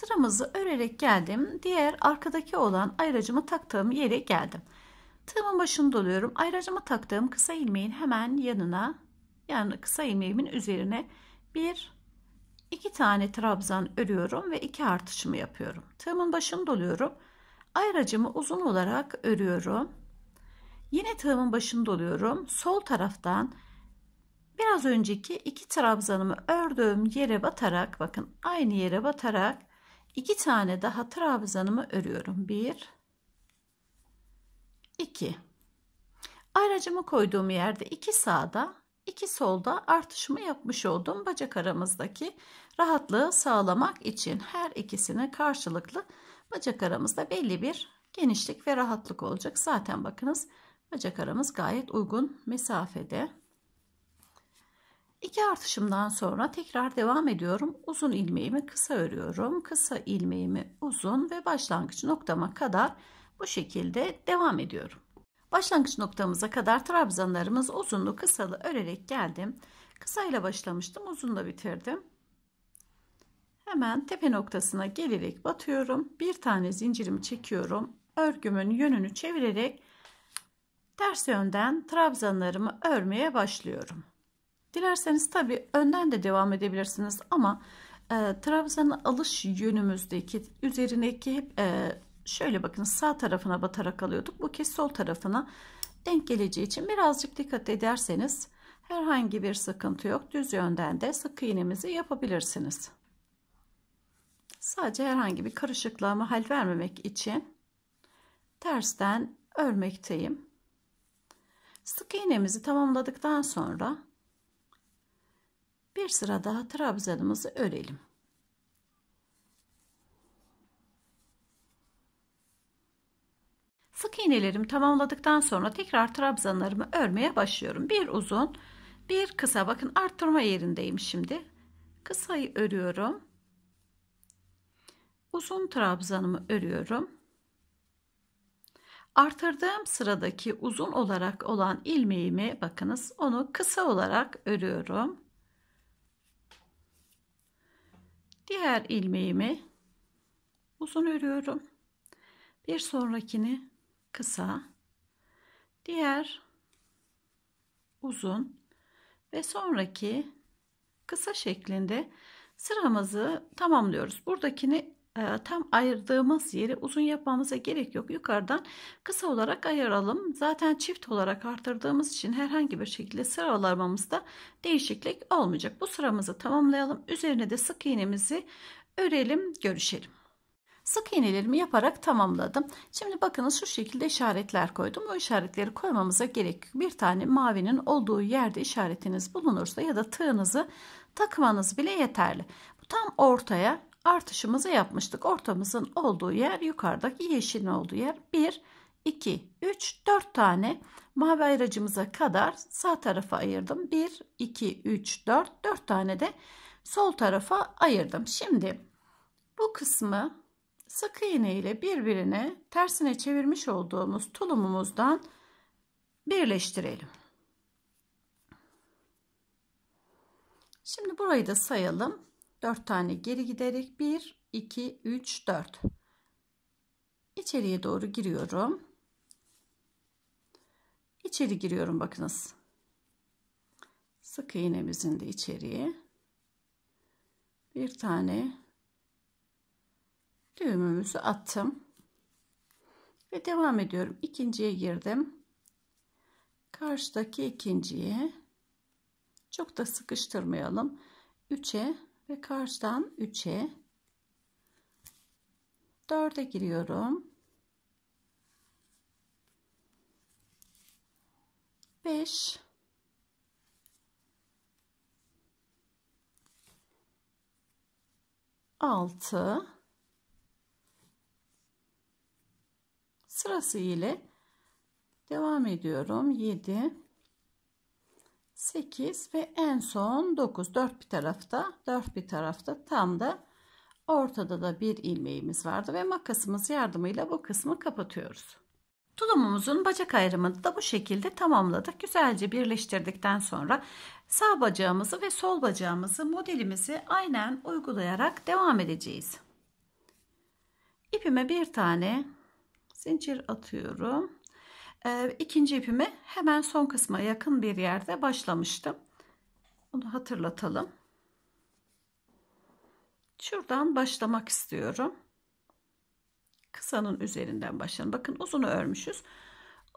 Sıramızı örerek geldim. Diğer arkadaki olan ayracımı taktığım yere geldim. Tığımın başını doluyorum. Ayracımı taktığım kısa ilmeğin hemen yanına yani kısa ilmeğimin üzerine bir iki tane trabzan örüyorum ve iki artışımı yapıyorum. Tığımın başını doluyorum. Ayracımı uzun olarak örüyorum. Yine tığımın başını doluyorum. Sol taraftan biraz önceki iki trabzanımı ördüğüm yere batarak bakın aynı yere batarak iki tane daha trabzanımı örüyorum. Bir, iki. Ayracımı koyduğum yerde iki sağda, iki solda artışımı yapmış oldum. Bacak aramızdaki rahatlığı sağlamak için her ikisini karşılıklı bacak aramızda belli bir genişlik ve rahatlık olacak. Zaten bakınız bacak aramız gayet uygun mesafede. İki artışımdan sonra tekrar devam ediyorum. Uzun ilmeğimi kısa örüyorum. Kısa ilmeğimi uzun ve başlangıç noktama kadar bu şekilde devam ediyorum. Başlangıç noktamıza kadar trabzanlarımız uzunlu kısalı örerek geldim. Kısayla başlamıştım uzunla bitirdim. Hemen tepe noktasına gelerek batıyorum. Bir tane zincirimi çekiyorum. Örgümün yönünü çevirerek ters yönden trabzanlarımı örmeye başlıyorum. Dilerseniz tabi önden de devam edebilirsiniz ama e, trabzanın alış yönümüzdeki üzerindeki hep e, şöyle bakın sağ tarafına batarak alıyorduk. Bu kez sol tarafına denk geleceği için birazcık dikkat ederseniz herhangi bir sıkıntı yok. Düz yönden de sık iğnemizi yapabilirsiniz. Sadece herhangi bir karışıklığa mahal vermemek için tersten örmekteyim. Sık iğnemizi tamamladıktan sonra bir sıra daha trabzanımızı örelim. Sık iğnelerimi tamamladıktan sonra tekrar trabzanlarımı örmeye başlıyorum. Bir uzun, bir kısa. Bakın arttırma yerindeyim şimdi. Kısayı örüyorum. Uzun trabzanımı örüyorum. Artırdığım sıradaki uzun olarak olan ilmeğimi bakınız onu kısa olarak örüyorum. diğer ilmeğimi uzun örüyorum. Bir sonrakini kısa, diğer uzun ve sonraki kısa şeklinde sıramızı tamamlıyoruz. Buradakini tam ayırdığımız yeri uzun yapmamıza gerek yok. Yukarıdan kısa olarak ayıralım. Zaten çift olarak artırdığımız için herhangi bir şekilde sıralamamızda değişiklik olmayacak. Bu sıramızı tamamlayalım. Üzerine de sık iğnemizi örelim, görüşelim. Sık iğnelerimi yaparak tamamladım. Şimdi bakınız şu şekilde işaretler koydum. O işaretleri koymamıza gerek yok. Bir tane mavinin olduğu yerde işaretiniz bulunursa ya da tığınızı takmanız bile yeterli. Bu tam ortaya artışımızı yapmıştık. Ortamızın olduğu yer yukarıdaki yeşilin olduğu yer 1, 2, 3, 4 tane mavi ayracımıza kadar sağ tarafa ayırdım. 1, 2, 3, 4, 4 tane de sol tarafa ayırdım. Şimdi bu kısmı sık iğne ile birbirine tersine çevirmiş olduğumuz tulumumuzdan birleştirelim. Şimdi burayı da sayalım. 4 tane geri giderek 1 2 3 4 içeriye doğru giriyorum içeri giriyorum bakınız sık iğnemizin de içeriye bir tane düğümümüzü attım ve devam ediyorum ikinciye girdim karşıdaki ikinciye çok da sıkıştırmayalım 3'e ve karşıdan 3'e 4'e giriyorum. 5 6 sırası ile devam ediyorum. 7 8 ve en son 9 4 bir tarafta 4 bir tarafta tam da ortada da bir ilmeğimiz vardı ve makasımız yardımıyla bu kısmı kapatıyoruz. Tulumumuzun bacak ayrımını da bu şekilde tamamladık. Güzelce birleştirdikten sonra sağ bacağımızı ve sol bacağımızı modelimizi aynen uygulayarak devam edeceğiz. İpime bir tane zincir atıyorum e, ikinci ipimi hemen son kısma yakın bir yerde başlamıştım. Bunu hatırlatalım. Şuradan başlamak istiyorum. Kısanın üzerinden başlayalım. Bakın uzunu örmüşüz.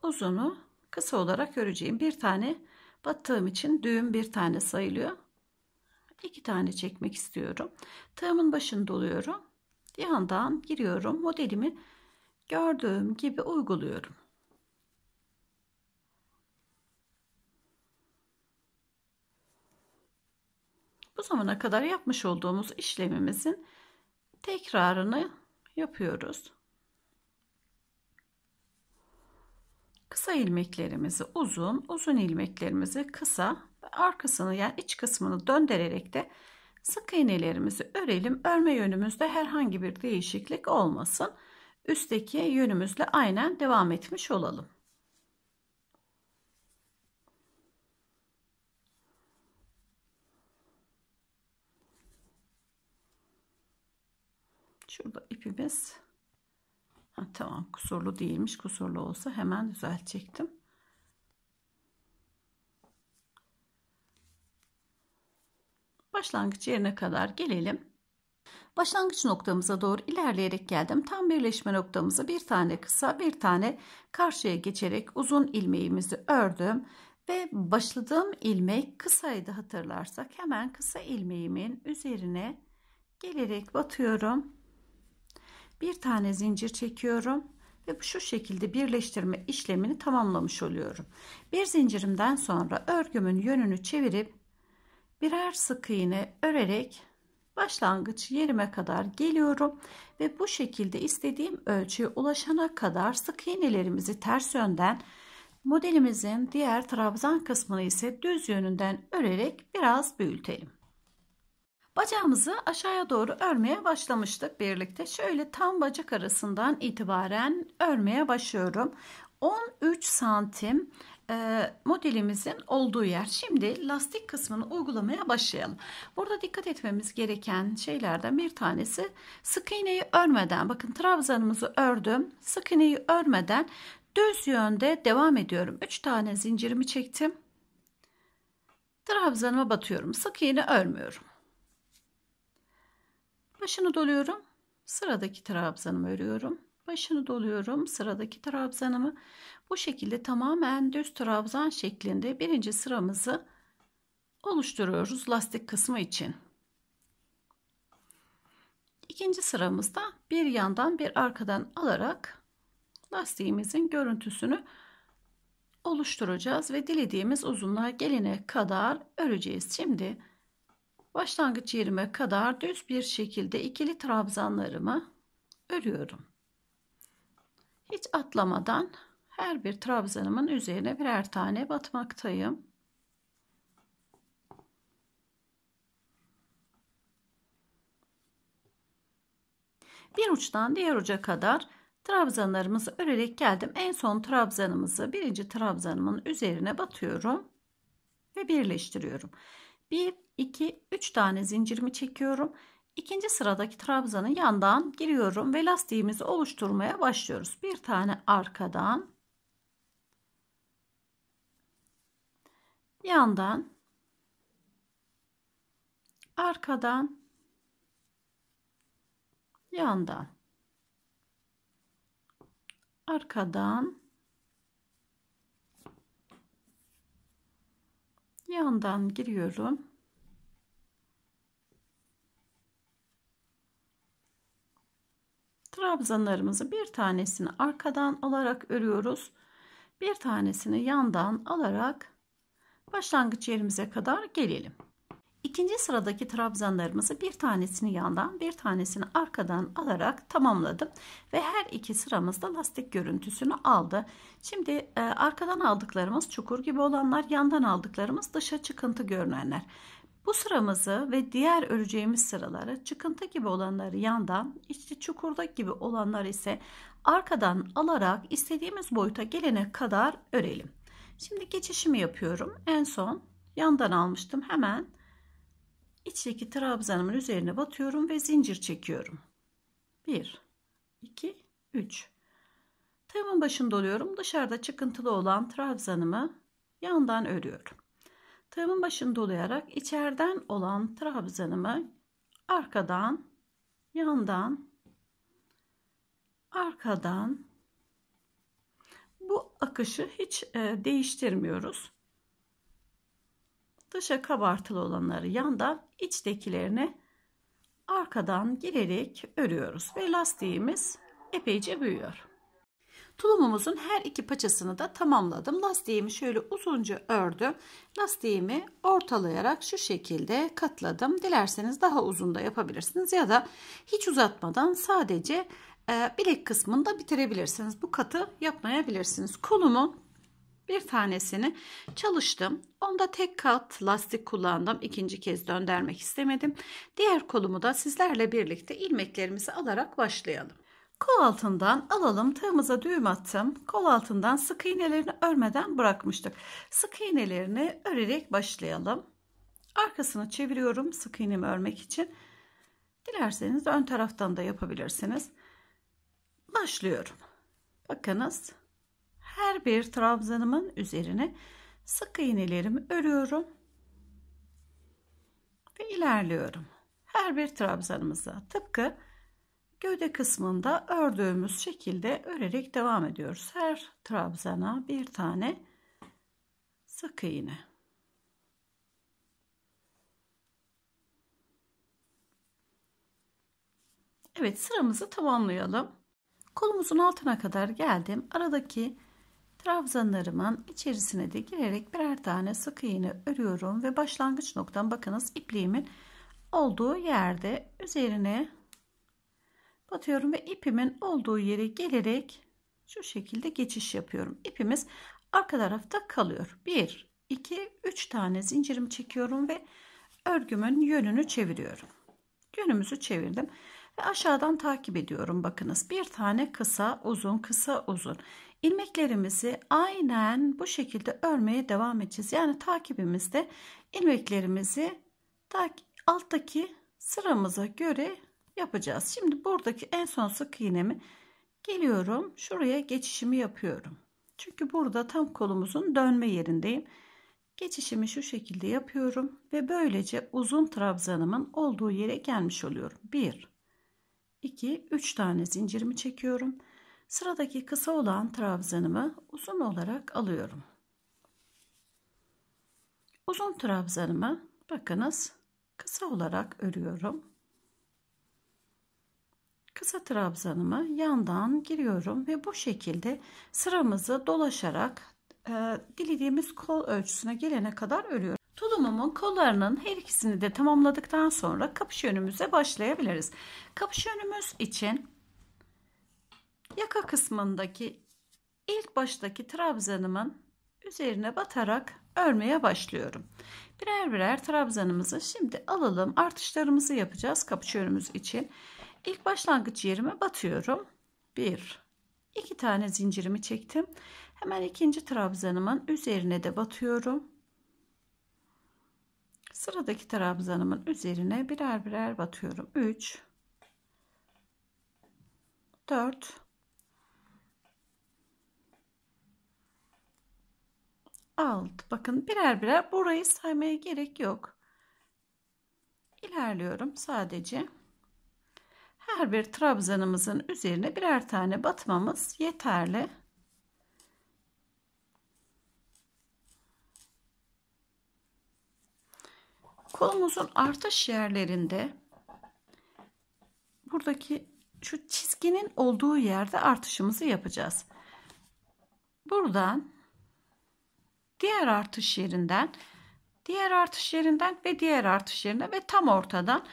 Uzunu kısa olarak öreceğim. Bir tane battığım için düğüm bir tane sayılıyor. İki tane çekmek istiyorum. Tığımın başını doluyorum. Yandan giriyorum. Modelimi gördüğüm gibi uyguluyorum. bu zamana kadar yapmış olduğumuz işlemimizin tekrarını yapıyoruz. Kısa ilmeklerimizi uzun, uzun ilmeklerimizi kısa ve arkasını yani iç kısmını döndürerek de sık iğnelerimizi örelim. Örme yönümüzde herhangi bir değişiklik olmasın. Üstteki yönümüzle aynen devam etmiş olalım. Şurada ipimiz. Ha, tamam kusurlu değilmiş. Kusurlu olsa hemen düzeltecektim. Başlangıç yerine kadar gelelim. Başlangıç noktamıza doğru ilerleyerek geldim. Tam birleşme noktamıza bir tane kısa bir tane karşıya geçerek uzun ilmeğimizi ördüm. Ve başladığım ilmek kısaydı hatırlarsak hemen kısa ilmeğimin üzerine gelerek batıyorum bir tane zincir çekiyorum ve şu şekilde birleştirme işlemini tamamlamış oluyorum. Bir zincirimden sonra örgümün yönünü çevirip birer sık iğne örerek başlangıç yerime kadar geliyorum ve bu şekilde istediğim ölçüye ulaşana kadar sık iğnelerimizi ters yönden modelimizin diğer trabzan kısmını ise düz yönünden örerek biraz büyütelim. Bacağımızı aşağıya doğru örmeye başlamıştık birlikte. Şöyle tam bacak arasından itibaren örmeye başlıyorum. 13 santim e, modelimizin olduğu yer. Şimdi lastik kısmını uygulamaya başlayalım. Burada dikkat etmemiz gereken şeylerden bir tanesi sık iğneyi örmeden bakın trabzanımızı ördüm. Sık iğneyi örmeden düz yönde devam ediyorum. 3 tane zincirimi çektim. Trabzanıma batıyorum. Sık iğne örmüyorum. Başını doluyorum. Sıradaki trabzanımı örüyorum. Başını doluyorum. Sıradaki trabzanımı bu şekilde tamamen düz trabzan şeklinde birinci sıramızı oluşturuyoruz lastik kısmı için. İkinci sıramızda bir yandan bir arkadan alarak lastiğimizin görüntüsünü oluşturacağız ve dilediğimiz uzunluğa gelene kadar öreceğiz. Şimdi Başlangıç yerime kadar düz bir şekilde ikili trabzanlarımı örüyorum. Hiç atlamadan her bir trabzanımın üzerine birer tane batmaktayım. Bir uçtan diğer uca kadar trabzanlarımızı örerek geldim. En son trabzanımızı birinci trabzanımın üzerine batıyorum ve birleştiriyorum. Bir 2, 3 tane zincirimi çekiyorum. İkinci sıradaki trabzanın yandan giriyorum ve lastiğimizi oluşturmaya başlıyoruz. Bir tane arkadan yandan arkadan yandan arkadan yandan giriyorum trabzanlarımızı bir tanesini arkadan alarak örüyoruz. Bir tanesini yandan alarak başlangıç yerimize kadar gelelim. İkinci sıradaki trabzanlarımızı bir tanesini yandan bir tanesini arkadan alarak tamamladım. Ve her iki sıramızda lastik görüntüsünü aldı. Şimdi e, arkadan aldıklarımız çukur gibi olanlar yandan aldıklarımız dışa çıkıntı görünenler. Bu sıramızı ve diğer öreceğimiz sıraları çıkıntı gibi olanları yandan, içi çukurda gibi olanlar ise arkadan alarak istediğimiz boyuta gelene kadar örelim. Şimdi geçişimi yapıyorum. En son yandan almıştım. Hemen içteki trabzanımın üzerine batıyorum ve zincir çekiyorum. 1 2 3 Tığımın başında oluyorum. Dışarıda çıkıntılı olan trabzanımı yandan örüyorum. Tığımın başını dolayarak içeriden olan trabzanımı arkadan, yandan, arkadan bu akışı hiç e, değiştirmiyoruz. Dışa kabartılı olanları yandan, içtekilerini arkadan girerek örüyoruz ve lastiğimiz epeyce büyüyor. Tulumumuzun her iki paçasını da tamamladım. Lastiğimi şöyle uzunca ördüm. Lastiğimi ortalayarak şu şekilde katladım. Dilerseniz daha uzun da yapabilirsiniz ya da hiç uzatmadan sadece e, bilek kısmını da bitirebilirsiniz. Bu katı yapmayabilirsiniz. Kolumun bir tanesini çalıştım. Onda tek kat lastik kullandım. İkinci kez döndürmek istemedim. Diğer kolumu da sizlerle birlikte ilmeklerimizi alarak başlayalım. Kol altından alalım. Tığımıza düğüm attım. Kol altından sık iğnelerini örmeden bırakmıştık. Sık iğnelerini örerek başlayalım. Arkasını çeviriyorum sık iğnemi örmek için. Dilerseniz ön taraftan da yapabilirsiniz. Başlıyorum. Bakınız her bir trabzanımın üzerine sık iğnelerimi örüyorum. Ve ilerliyorum. Her bir trabzanımıza tıpkı Gövde kısmında ördüğümüz şekilde örerek devam ediyoruz. Her trabzana bir tane sık iğne. Evet sıramızı tamamlayalım. Kolumuzun altına kadar geldim. Aradaki trabzanlarımın içerisine de girerek birer tane sık iğne örüyorum ve başlangıç noktam bakınız ipliğimin olduğu yerde üzerine Atıyorum ve ipimin olduğu yere gelerek şu şekilde geçiş yapıyorum. İpimiz arka tarafta kalıyor. 1, 2, 3 tane zincirimi çekiyorum ve örgümün yönünü çeviriyorum. Yönümüzü çevirdim ve aşağıdan takip ediyorum. Bakınız bir tane kısa uzun kısa uzun ilmeklerimizi aynen bu şekilde örmeye devam edeceğiz. Yani takibimizde ilmeklerimizi alttaki sıramıza göre yapacağız. Şimdi buradaki en son sık iğnemi geliyorum. Şuraya geçişimi yapıyorum. Çünkü burada tam kolumuzun dönme yerindeyim. Geçişimi şu şekilde yapıyorum ve böylece uzun trabzanımın olduğu yere gelmiş oluyorum. 1 2 3 tane zincirimi çekiyorum. Sıradaki kısa olan trabzanımı uzun olarak alıyorum. Uzun trabzanımı bakınız kısa olarak örüyorum kısa trabzanımı yandan giriyorum ve bu şekilde sıramızı dolaşarak e, dilediğimiz kol ölçüsüne gelene kadar örüyorum. Tulumumun kollarının her ikisini de tamamladıktan sonra kapış yönümüze başlayabiliriz. Kapış yönümüz için yaka kısmındaki ilk baştaki trabzanımın üzerine batarak örmeye başlıyorum. Birer birer trabzanımızı şimdi alalım. Artışlarımızı yapacağız kapış yönümüz için. İlk başlangıç yerime batıyorum. 1 2 tane zincirimi çektim. Hemen ikinci trabzanımın üzerine de batıyorum. Sıradaki trabzanımın üzerine birer birer batıyorum. 3 4 6 bakın birer birer burayı saymaya gerek yok İlerliyorum sadece her bir trabzanımızın üzerine birer tane batmamız yeterli. Kolumuzun artış yerlerinde buradaki şu çizginin olduğu yerde artışımızı yapacağız. Buradan diğer artış yerinden diğer artış yerinden ve diğer artış yerine ve tam ortadan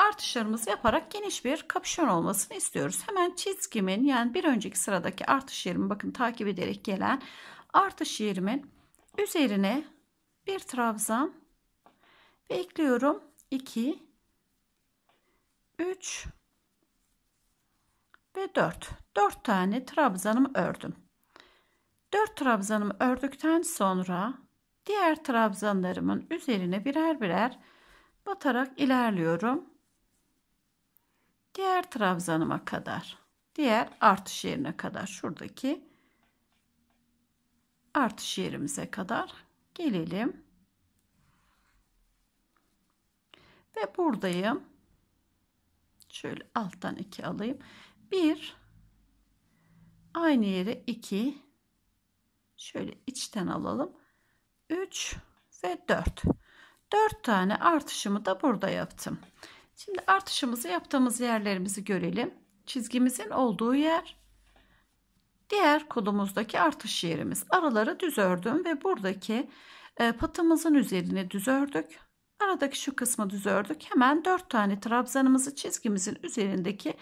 artışlarımızı yaparak geniş bir kapüşon olmasını istiyoruz. Hemen çizgimin yani bir önceki sıradaki artış yerimi bakın takip ederek gelen artış yerimin üzerine bir trabzan ve ekliyorum 2 3 ve 4 4 tane trabzanımı ördüm 4 trabzanımı ördükten sonra diğer trabzanlarımın üzerine birer birer batarak ilerliyorum diğer trabzanıma kadar diğer artış yerine kadar şuradaki artış yerimize kadar gelelim. Ve buradayım. Şöyle alttan 2 alayım. 1 aynı yere 2 şöyle içten alalım. 3 ve 4. 4 tane artışımı da burada yaptım. Şimdi artışımızı yaptığımız yerlerimizi görelim. Çizgimizin olduğu yer diğer kolumuzdaki artış yerimiz. Araları düz ördüm ve buradaki e, patımızın üzerine düz ördük. Aradaki şu kısmı düz ördük. Hemen 4 tane trabzanımızı çizgimizin üzerindeki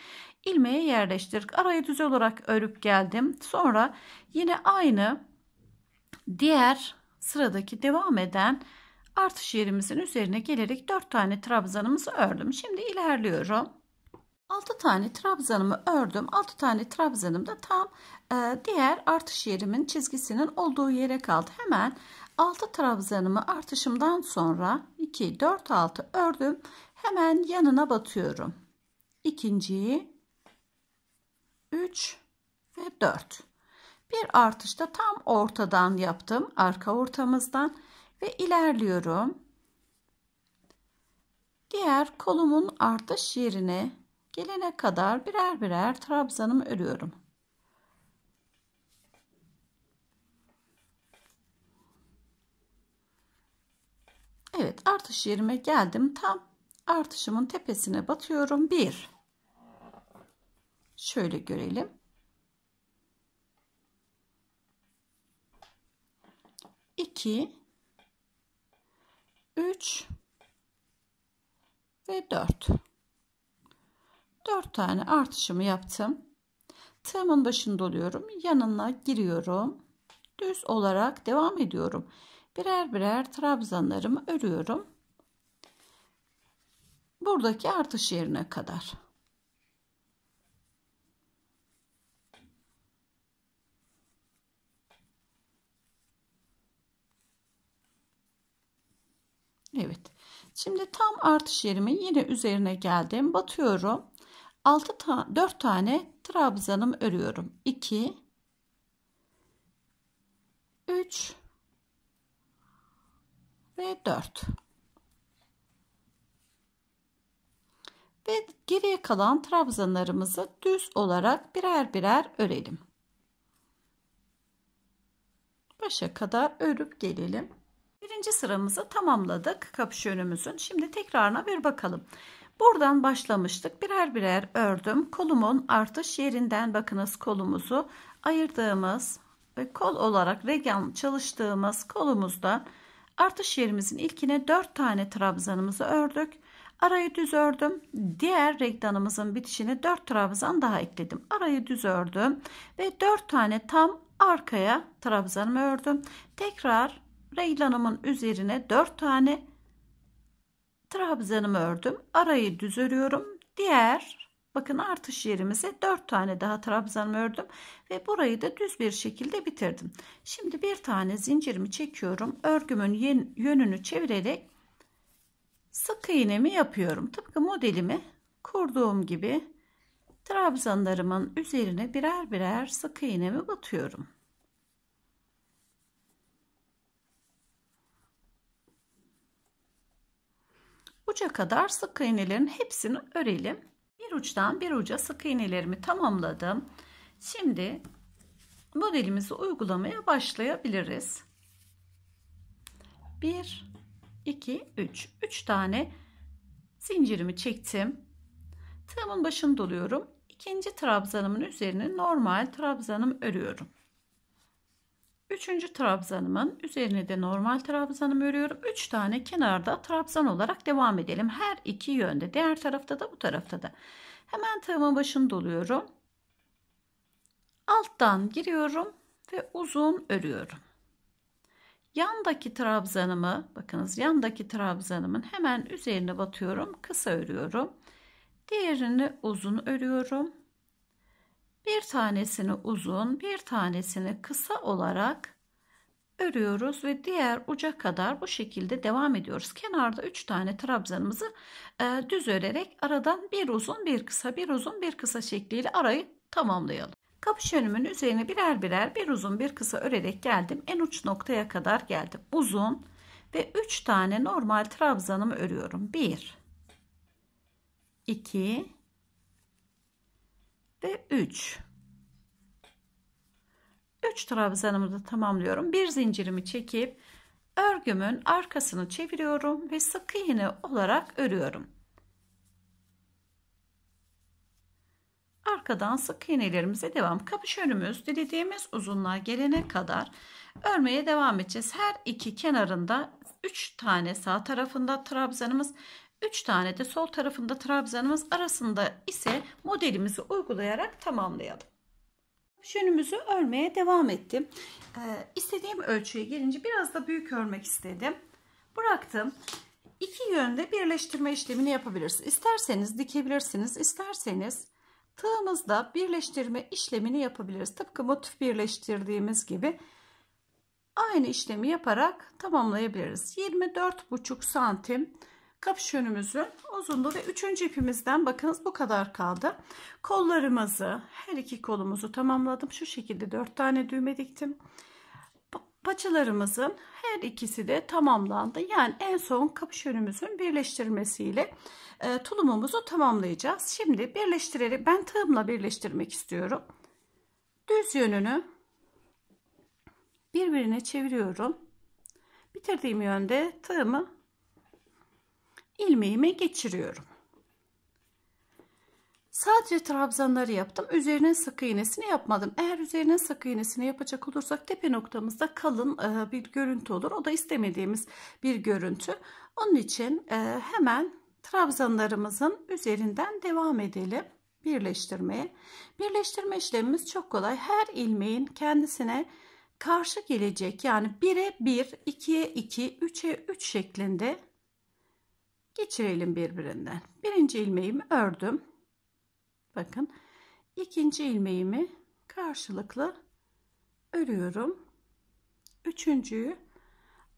ilmeğe yerleştirdik. Arayı düz olarak örüp geldim. Sonra yine aynı diğer sıradaki devam eden artış yerimizin üzerine gelerek 4 tane trabzanımızı ördüm. Şimdi ilerliyorum. 6 tane trabzanımı ördüm. 6 tane trabzanım da tam e, diğer artış yerimin çizgisinin olduğu yere kaldı. Hemen 6 trabzanımı artışımdan sonra 2 4 6 ördüm. Hemen yanına batıyorum. İkinciyi 3 ve 4. Bir artışta tam ortadan yaptım. Arka ortamızdan ve ilerliyorum. Diğer kolumun artış yerine gelene kadar birer birer trabzanımı örüyorum. Evet artış yerime geldim. Tam artışımın tepesine batıyorum. Bir. Şöyle görelim. İki. 3 ve 4. 4 tane artışımı yaptım. Tığımın başını doluyorum. Yanına giriyorum. Düz olarak devam ediyorum. Birer birer trabzanlarımı örüyorum. Buradaki artış yerine kadar. Evet. Şimdi tam artış yerime yine üzerine geldim. Batıyorum. 6 ta 4 tane trabzanım örüyorum. 2 3 ve 4. Ve geriye kalan trabzanlarımızı düz olarak birer birer örelim. Başa kadar örüp gelelim. Birinci sıramızı tamamladık kapış Şimdi tekrarına bir bakalım. Buradan başlamıştık. Birer birer ördüm. Kolumun artış yerinden bakınız kolumuzu ayırdığımız ve kol olarak regan çalıştığımız kolumuzda artış yerimizin ilkine 4 tane trabzanımızı ördük. Arayı düz ördüm. Diğer regdanımızın bitişine 4 trabzan daha ekledim. Arayı düz ördüm ve 4 tane tam arkaya trabzanımı ördüm. Tekrar reylanımın üzerine 4 tane trabzanımı ördüm. Arayı düz örüyorum. Diğer bakın artış yerimize 4 tane daha trabzanımı ördüm ve burayı da düz bir şekilde bitirdim. Şimdi bir tane zincirimi çekiyorum. Örgümün yönünü çevirerek sık iğnemi yapıyorum. Tıpkı modelimi kurduğum gibi trabzanlarımın üzerine birer birer sık iğnemi batıyorum. Uca kadar sık iğnelerin hepsini örelim. Bir uçtan bir uca sık iğnelerimi tamamladım. Şimdi modelimizi uygulamaya başlayabiliriz. 1 2 3 3 tane zincirimi çektim. Tığımın başını doluyorum. İkinci trabzanımın üzerine normal trabzanım örüyorum. Üçüncü trabzanımın üzerine de normal trabzanımı örüyorum. Üç tane kenarda trabzan olarak devam edelim. Her iki yönde. Diğer tarafta da bu tarafta da. Hemen tığımın başını doluyorum. Alttan giriyorum ve uzun örüyorum. Yandaki trabzanımı bakınız yandaki trabzanımın hemen üzerine batıyorum. Kısa örüyorum. Diğerini uzun örüyorum bir tanesini uzun bir tanesini kısa olarak örüyoruz ve diğer uca kadar bu şekilde devam ediyoruz. Kenarda 3 tane trabzanımızı e, düz örerek aradan bir uzun bir kısa bir uzun bir kısa şekliyle arayı tamamlayalım. Kapış önümün üzerine birer birer bir uzun bir kısa örerek geldim. En uç noktaya kadar geldim. Uzun ve 3 tane normal trabzanımı örüyorum. 1 2 ve 3 3 trabzanımı da tamamlıyorum bir zincirimi çekip örgümün arkasını çeviriyorum ve sık iğne olarak örüyorum arkadan sık iğnelerimize devam kapış önümüz dilediğimiz uzunluğa gelene kadar örmeye devam edeceğiz her iki kenarında 3 tane sağ tarafında trabzanımız 3 tane de sol tarafında trabzanımız arasında ise modelimizi uygulayarak tamamlayalım. Şönümüzü örmeye devam ettim. Ee, istediğim ölçüye gelince biraz da büyük örmek istedim. Bıraktım. İki yönde birleştirme işlemini yapabilirsiniz. İsterseniz dikebilirsiniz, İsterseniz tığımızda birleştirme işlemini yapabiliriz. Tıpkı motif birleştirdiğimiz gibi aynı işlemi yaparak tamamlayabiliriz. 24,5 santim kapış önümüzün uzunluğu ve üçüncü ipimizden bakınız bu kadar kaldı. Kollarımızı her iki kolumuzu tamamladım. Şu şekilde dört tane düğme diktim. Paçalarımızın her ikisi de tamamlandı. Yani en son kapış önümüzün birleştirmesiyle e, tulumumuzu tamamlayacağız. Şimdi birleştirerek ben tığımla birleştirmek istiyorum. Düz yönünü birbirine çeviriyorum. Bitirdiğim yönde tığımı ilmeğime geçiriyorum. Sadece trabzanları yaptım. Üzerine sık iğnesini yapmadım. Eğer üzerine sık iğnesini yapacak olursak tepe noktamızda kalın e, bir görüntü olur. O da istemediğimiz bir görüntü. Onun için e, hemen trabzanlarımızın üzerinden devam edelim birleştirmeye. Birleştirme işlemimiz çok kolay. Her ilmeğin kendisine karşı gelecek yani 1'e 1, 2'ye 2, 3'e 3 şeklinde geçirelim birbirinden. Birinci ilmeğimi ördüm. Bakın ikinci ilmeğimi karşılıklı örüyorum. Üçüncüyü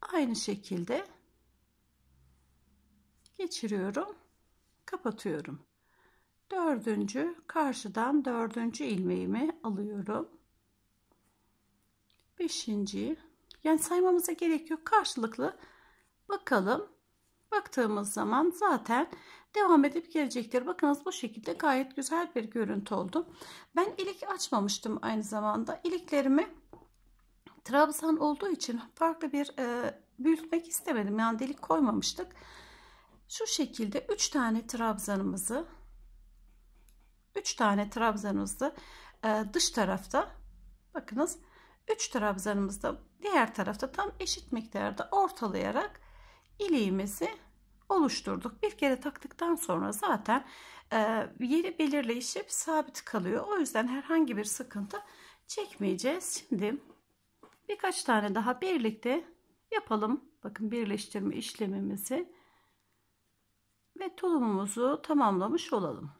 aynı şekilde geçiriyorum. Kapatıyorum. Dördüncü karşıdan dördüncü ilmeğimi alıyorum. Beşinci yani saymamıza gerek yok. Karşılıklı bakalım baktığımız zaman zaten devam edip gelecektir. Bakınız bu şekilde gayet güzel bir görüntü oldu. Ben ilik açmamıştım aynı zamanda. İliklerimi trabzan olduğu için farklı bir e, büyütmek istemedim. Yani delik koymamıştık. Şu şekilde 3 tane trabzanımızı 3 tane trabzanımızı e, dış tarafta bakınız 3 trabzanımızda diğer tarafta tam eşit miktarda ortalayarak iliğimizi oluşturduk. Bir kere taktıktan sonra zaten e, yeri belirleyişi sabit kalıyor. O yüzden herhangi bir sıkıntı çekmeyeceğiz. Şimdi birkaç tane daha birlikte yapalım. Bakın birleştirme işlemimizi ve tulumumuzu tamamlamış olalım.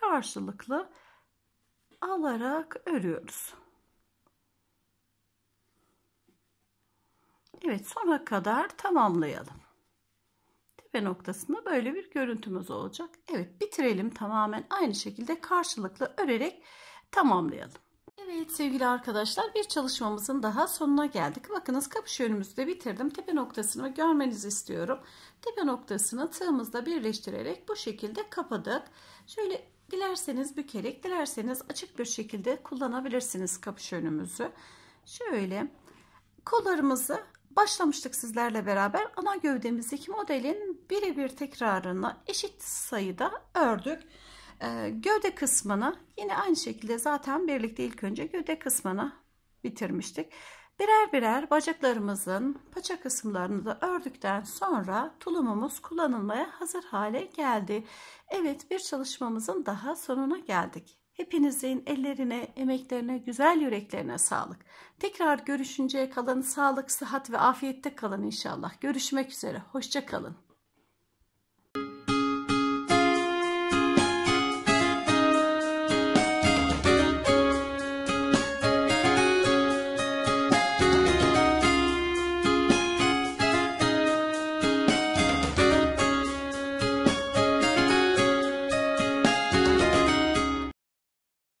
Karşılıklı alarak örüyoruz. Evet sona kadar tamamlayalım. Tepe noktasında böyle bir görüntümüz olacak. Evet bitirelim tamamen aynı şekilde karşılıklı örerek tamamlayalım. Evet sevgili arkadaşlar bir çalışmamızın daha sonuna geldik. Bakınız kapış yönümüzü de bitirdim. Tepe noktasını görmenizi istiyorum. Tepe noktasını tığımızla birleştirerek bu şekilde kapadık. Şöyle dilerseniz bükerek dilerseniz açık bir şekilde kullanabilirsiniz kapış yönümüzü. Şöyle kollarımızı başlamıştık sizlerle beraber ana gövdemizdeki modelin birebir tekrarını eşit sayıda ördük ee, gövde kısmını yine aynı şekilde zaten birlikte ilk önce gövde kısmını bitirmiştik birer birer bacaklarımızın paça kısımlarını da ördükten sonra tulumumuz kullanılmaya hazır hale geldi Evet bir çalışmamızın daha sonuna geldik Hepinizin ellerine, emeklerine, güzel yüreklerine sağlık. Tekrar görüşünceye kalın, sağlık, sıhhat ve afiyette kalın inşallah. Görüşmek üzere, hoşça kalın.